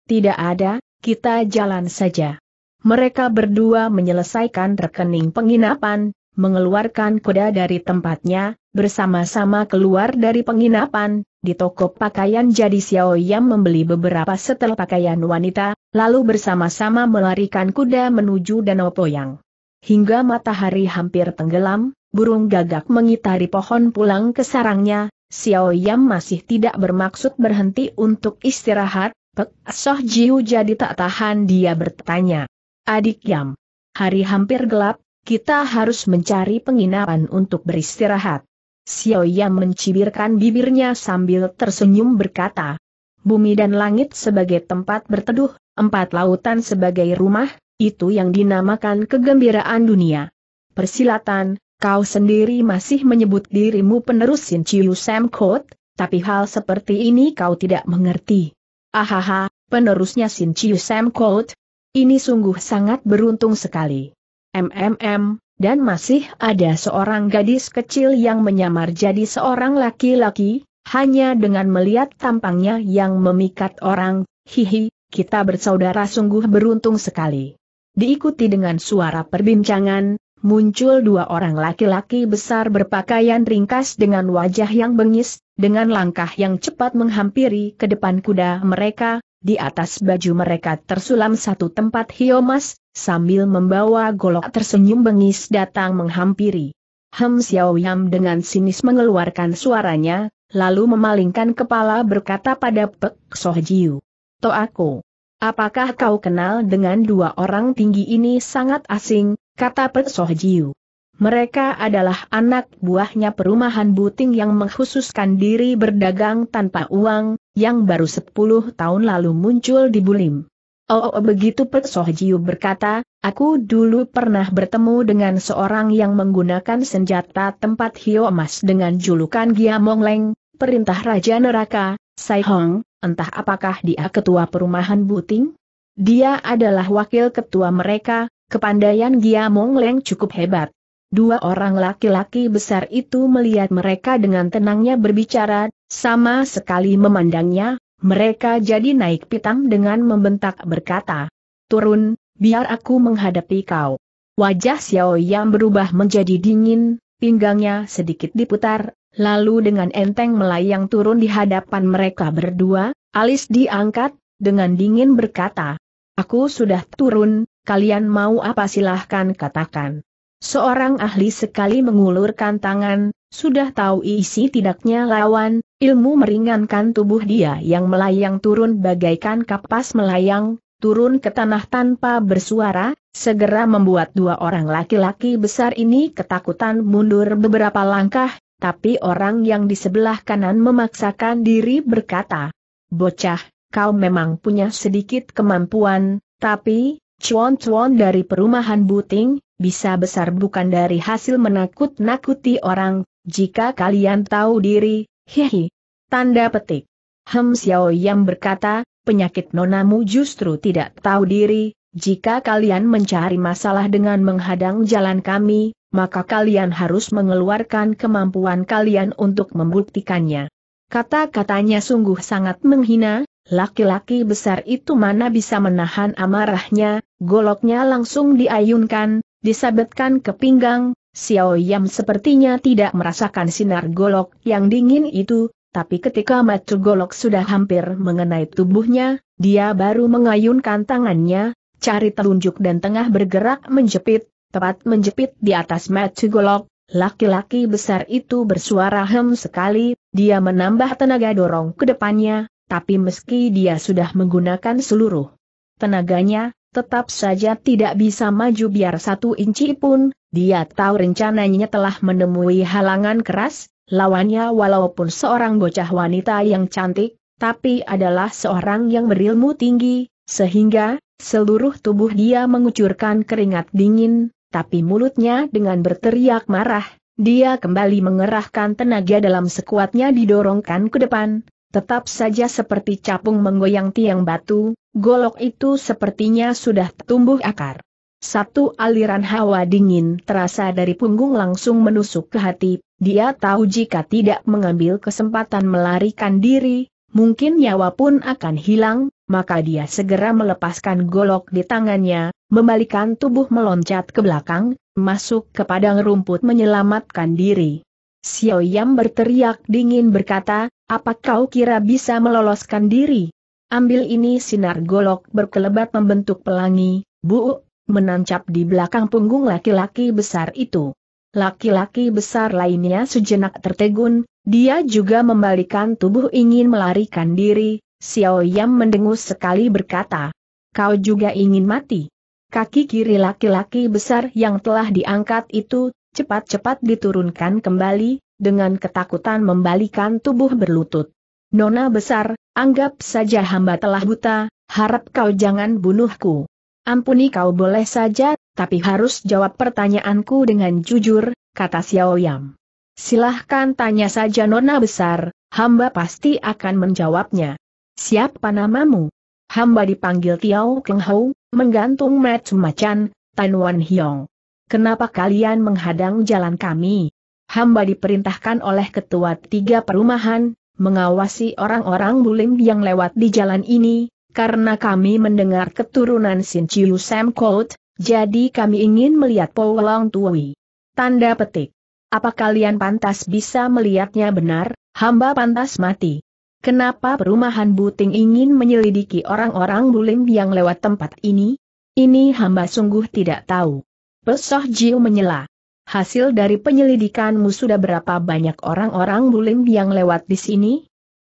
Tidak ada, kita jalan saja. Mereka berdua menyelesaikan rekening penginapan, mengeluarkan kuda dari tempatnya, bersama-sama keluar dari penginapan, di toko pakaian jadi Xiao Yam membeli beberapa setel pakaian wanita, lalu bersama-sama melarikan kuda menuju Danau Poyang. Hingga matahari hampir tenggelam, burung gagak mengitari pohon pulang ke sarangnya, Xiao Yam masih tidak bermaksud berhenti untuk istirahat, Pek Soh Jiu jadi tak tahan dia bertanya. Adik Yam, hari hampir gelap, kita harus mencari penginapan untuk beristirahat. Xiao Xiaoya mencibirkan bibirnya sambil tersenyum berkata, Bumi dan langit sebagai tempat berteduh, empat lautan sebagai rumah, itu yang dinamakan kegembiraan dunia. Persilatan, kau sendiri masih menyebut dirimu penerus Sin Chiu Sam Kot, tapi hal seperti ini kau tidak mengerti. Ahaha, penerusnya Sin Chiu Sam Kot. Ini sungguh sangat beruntung sekali. MMM, dan masih ada seorang gadis kecil yang menyamar jadi seorang laki-laki, hanya dengan melihat tampangnya yang memikat orang, hihi, kita bersaudara sungguh beruntung sekali. Diikuti dengan suara perbincangan, muncul dua orang laki-laki besar berpakaian ringkas dengan wajah yang bengis, dengan langkah yang cepat menghampiri ke depan kuda mereka, di atas baju mereka tersulam satu tempat hiomas, sambil membawa golok tersenyum bengis datang menghampiri. Hem Xiaoyam dengan sinis mengeluarkan suaranya, lalu memalingkan kepala berkata pada Pek Sohjiu. aku. apakah kau kenal dengan dua orang tinggi ini sangat asing, kata Pek Sohjiu. Mereka adalah anak buahnya perumahan Buting yang mengkhususkan diri berdagang tanpa uang, yang baru 10 tahun lalu muncul di Bulim. Oh, oh begitu Pek Sohjiu berkata, aku dulu pernah bertemu dengan seorang yang menggunakan senjata tempat hio emas dengan julukan Gia Leng, perintah Raja Neraka, Sai Hong, entah apakah dia ketua perumahan Buting? Dia adalah wakil ketua mereka, kepandaian Gia Leng cukup hebat. Dua orang laki-laki besar itu melihat mereka dengan tenangnya berbicara, sama sekali memandangnya, mereka jadi naik pitam dengan membentak berkata, Turun, biar aku menghadapi kau. Wajah Xiao Yang berubah menjadi dingin, pinggangnya sedikit diputar, lalu dengan enteng melayang turun di hadapan mereka berdua, alis diangkat, dengan dingin berkata, Aku sudah turun, kalian mau apa silahkan katakan. Seorang ahli sekali mengulurkan tangan, sudah tahu isi tidaknya lawan, ilmu meringankan tubuh dia yang melayang turun bagaikan kapas melayang, turun ke tanah tanpa bersuara, segera membuat dua orang laki-laki besar ini ketakutan mundur beberapa langkah, tapi orang yang di sebelah kanan memaksakan diri berkata, Bocah, kau memang punya sedikit kemampuan, tapi, cuan-cuan dari perumahan Buting, bisa besar bukan dari hasil menakut-nakuti orang, jika kalian tahu diri, hehe. Tanda petik. Hem Xiao Yang berkata, penyakit nonamu justru tidak tahu diri, jika kalian mencari masalah dengan menghadang jalan kami, maka kalian harus mengeluarkan kemampuan kalian untuk membuktikannya. Kata-katanya sungguh sangat menghina, Laki-laki besar itu mana bisa menahan amarahnya, goloknya langsung diayunkan, disabetkan ke pinggang, Xiao Yam sepertinya tidak merasakan sinar golok yang dingin itu, tapi ketika mata golok sudah hampir mengenai tubuhnya, dia baru mengayunkan tangannya, cari telunjuk dan tengah bergerak menjepit, tepat menjepit di atas mata golok, laki-laki besar itu bersuara hem sekali, dia menambah tenaga dorong ke depannya, tapi meski dia sudah menggunakan seluruh tenaganya, tetap saja tidak bisa maju biar satu inci pun, dia tahu rencananya telah menemui halangan keras, lawannya walaupun seorang bocah wanita yang cantik, tapi adalah seorang yang berilmu tinggi, sehingga, seluruh tubuh dia mengucurkan keringat dingin, tapi mulutnya dengan berteriak marah, dia kembali mengerahkan tenaga dalam sekuatnya didorongkan ke depan, Tetap saja seperti capung menggoyang tiang batu, golok itu sepertinya sudah tumbuh akar. Satu aliran hawa dingin terasa dari punggung langsung menusuk ke hati, dia tahu jika tidak mengambil kesempatan melarikan diri, mungkin nyawa pun akan hilang, maka dia segera melepaskan golok di tangannya, membalikan tubuh meloncat ke belakang, masuk ke padang rumput menyelamatkan diri. Xiao Yam berteriak dingin berkata, apa kau kira bisa meloloskan diri? Ambil ini sinar golok berkelebat membentuk pelangi, bu, menancap di belakang punggung laki-laki besar itu. Laki-laki besar lainnya sejenak tertegun, dia juga membalikan tubuh ingin melarikan diri, Xiao Yam mendengus sekali berkata, kau juga ingin mati. Kaki kiri laki-laki besar yang telah diangkat itu cepat-cepat diturunkan kembali, dengan ketakutan membalikan tubuh berlutut. Nona besar, anggap saja hamba telah buta, harap kau jangan bunuhku. Ampuni kau boleh saja, tapi harus jawab pertanyaanku dengan jujur, kata Xiao Yam. Silahkan tanya saja Nona besar, hamba pasti akan menjawabnya. Siapa namamu? Hamba dipanggil Tiao Keng Hou, menggantung Matsu Macan, Tan Wan Hiong kenapa kalian menghadang jalan kami? Hamba diperintahkan oleh ketua tiga perumahan, mengawasi orang-orang bulim yang lewat di jalan ini, karena kami mendengar keturunan Sin Chiu Sam Kout, jadi kami ingin melihat Po Long Tui. Tanda petik. Apa kalian pantas bisa melihatnya benar, hamba pantas mati. Kenapa perumahan Buting ingin menyelidiki orang-orang bulim yang lewat tempat ini? Ini hamba sungguh tidak tahu. Pesoh Jiu menyela. Hasil dari penyelidikanmu sudah berapa banyak orang-orang bulim yang lewat di sini?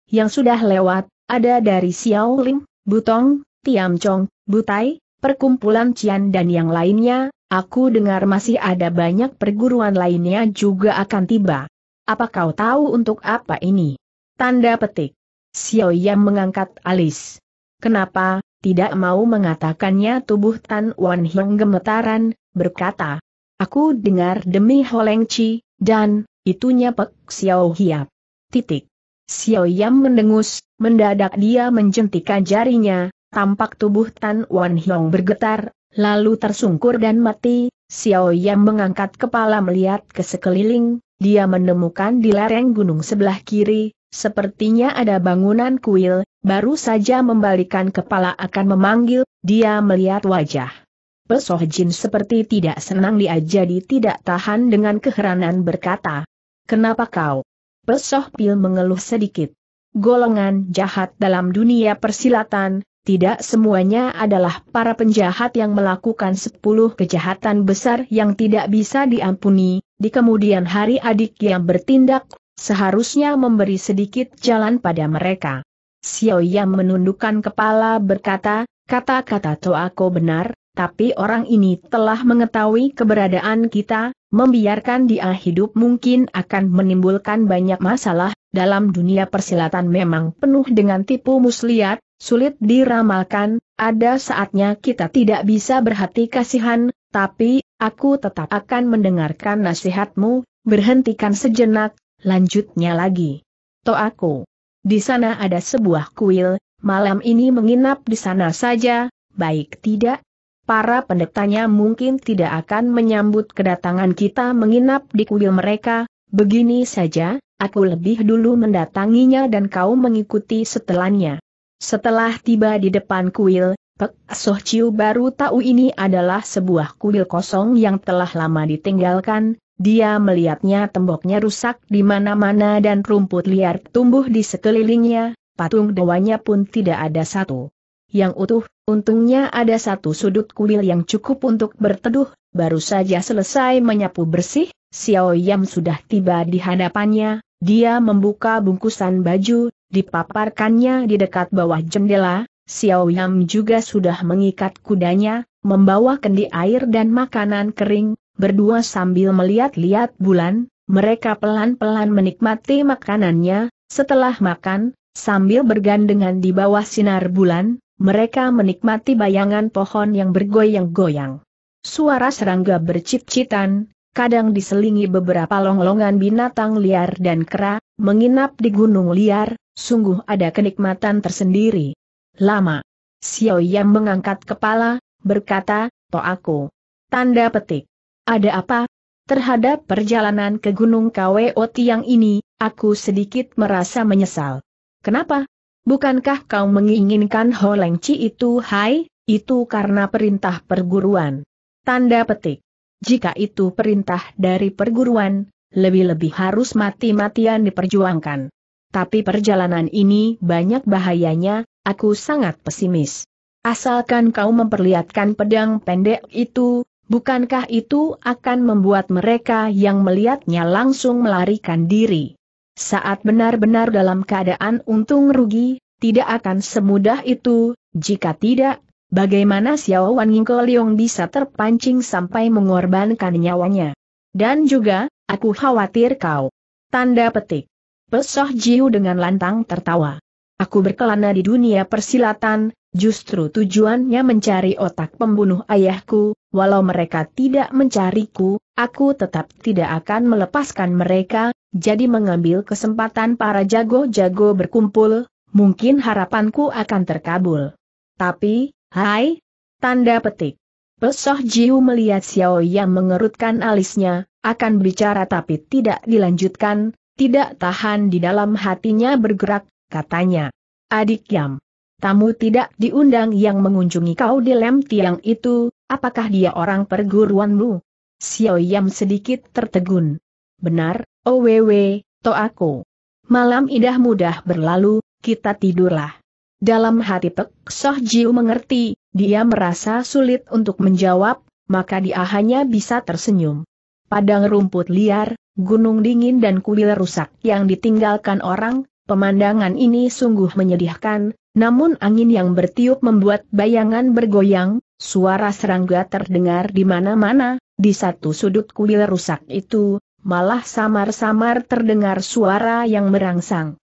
Yang sudah lewat, ada dari Xiao Lim, Butong, Tiam Chong, Butai, perkumpulan Cian dan yang lainnya, aku dengar masih ada banyak perguruan lainnya juga akan tiba. Apa kau tahu untuk apa ini? Tanda petik. Xiao Yam mengangkat alis. Kenapa, tidak mau mengatakannya tubuh Tan Wan Hiong gemetaran, berkata, Aku dengar demi Holeng Chi, dan, itunya Pek Xiao Hiap. Titik. Xiao Yam mendengus, mendadak dia menjentikan jarinya, tampak tubuh Tan Wan Hiong bergetar, lalu tersungkur dan mati, Xiao Yam mengangkat kepala melihat ke sekeliling, dia menemukan di lereng gunung sebelah kiri, Sepertinya ada bangunan kuil, baru saja membalikan kepala akan memanggil, dia melihat wajah. Pesoh Jin seperti tidak senang dia jadi tidak tahan dengan keheranan berkata. Kenapa kau? Pesoh Pil mengeluh sedikit. Golongan jahat dalam dunia persilatan, tidak semuanya adalah para penjahat yang melakukan sepuluh kejahatan besar yang tidak bisa diampuni, di kemudian hari adik yang bertindak seharusnya memberi sedikit jalan pada mereka. Xiao Yang menundukkan kepala berkata, kata-kata Toako benar, tapi orang ini telah mengetahui keberadaan kita, membiarkan dia hidup mungkin akan menimbulkan banyak masalah, dalam dunia persilatan memang penuh dengan tipu muslihat, sulit diramalkan, ada saatnya kita tidak bisa berhati kasihan, tapi, aku tetap akan mendengarkan nasihatmu, berhentikan sejenak, Lanjutnya lagi. to aku, Di sana ada sebuah kuil, malam ini menginap di sana saja, baik tidak? Para pendetanya mungkin tidak akan menyambut kedatangan kita menginap di kuil mereka, begini saja, aku lebih dulu mendatanginya dan kau mengikuti setelahnya. Setelah tiba di depan kuil, Pek Soh Chiu baru tahu ini adalah sebuah kuil kosong yang telah lama ditinggalkan, dia melihatnya temboknya rusak di mana-mana dan rumput liar tumbuh di sekelilingnya, patung dewanya pun tidak ada satu. Yang utuh, untungnya ada satu sudut kuil yang cukup untuk berteduh, baru saja selesai menyapu bersih, Xiao Yam sudah tiba di hadapannya, dia membuka bungkusan baju, dipaparkannya di dekat bawah jendela, Xiao Yam juga sudah mengikat kudanya, membawa kendi air dan makanan kering, berdua sambil melihat-lihat bulan, mereka pelan-pelan menikmati makanannya, setelah makan, sambil bergandengan di bawah sinar bulan, mereka menikmati bayangan pohon yang bergoyang-goyang. Suara serangga bercip-citan, kadang diselingi beberapa longlongan binatang liar dan kera, menginap di gunung liar, sungguh ada kenikmatan tersendiri. Lama. Xiao Yang mengangkat kepala, berkata, To aku. Tanda petik. Ada apa? Terhadap perjalanan ke Gunung Kwo Tiang ini, aku sedikit merasa menyesal. Kenapa? Bukankah kau menginginkan Holengci itu hai, itu karena perintah perguruan. Tanda petik. Jika itu perintah dari perguruan, lebih-lebih harus mati-matian diperjuangkan. Tapi perjalanan ini banyak bahayanya, aku sangat pesimis. Asalkan kau memperlihatkan pedang pendek itu, bukankah itu akan membuat mereka yang melihatnya langsung melarikan diri? Saat benar-benar dalam keadaan untung rugi, tidak akan semudah itu, jika tidak, bagaimana Xiao Wan Yingko bisa terpancing sampai mengorbankan nyawanya? Dan juga, aku khawatir kau. Tanda petik. Pesoh Jiu dengan lantang tertawa. Aku berkelana di dunia persilatan, Justru tujuannya mencari otak pembunuh ayahku, walau mereka tidak mencariku, aku tetap tidak akan melepaskan mereka, jadi mengambil kesempatan para jago-jago berkumpul, mungkin harapanku akan terkabul. Tapi, hai, tanda petik. Pesoh Jiu melihat Xiao yang mengerutkan alisnya, akan bicara tapi tidak dilanjutkan, tidak tahan di dalam hatinya bergerak, katanya. Adik Yam tamu tidak diundang yang mengunjungi kau di Lem Tiang itu, apakah dia orang perguruanmu? Xiao Yam sedikit tertegun. Benar, OWW, to aku. Malam indah mudah berlalu, kita tidurlah. Dalam hati Pek Soh Jiu mengerti, dia merasa sulit untuk menjawab, maka dia hanya bisa tersenyum. Padang rumput liar, gunung dingin dan kuil rusak yang ditinggalkan orang, pemandangan ini sungguh menyedihkan, namun angin yang bertiup membuat bayangan bergoyang, suara serangga terdengar di mana-mana, di satu sudut kuil rusak itu, malah samar-samar terdengar suara yang merangsang.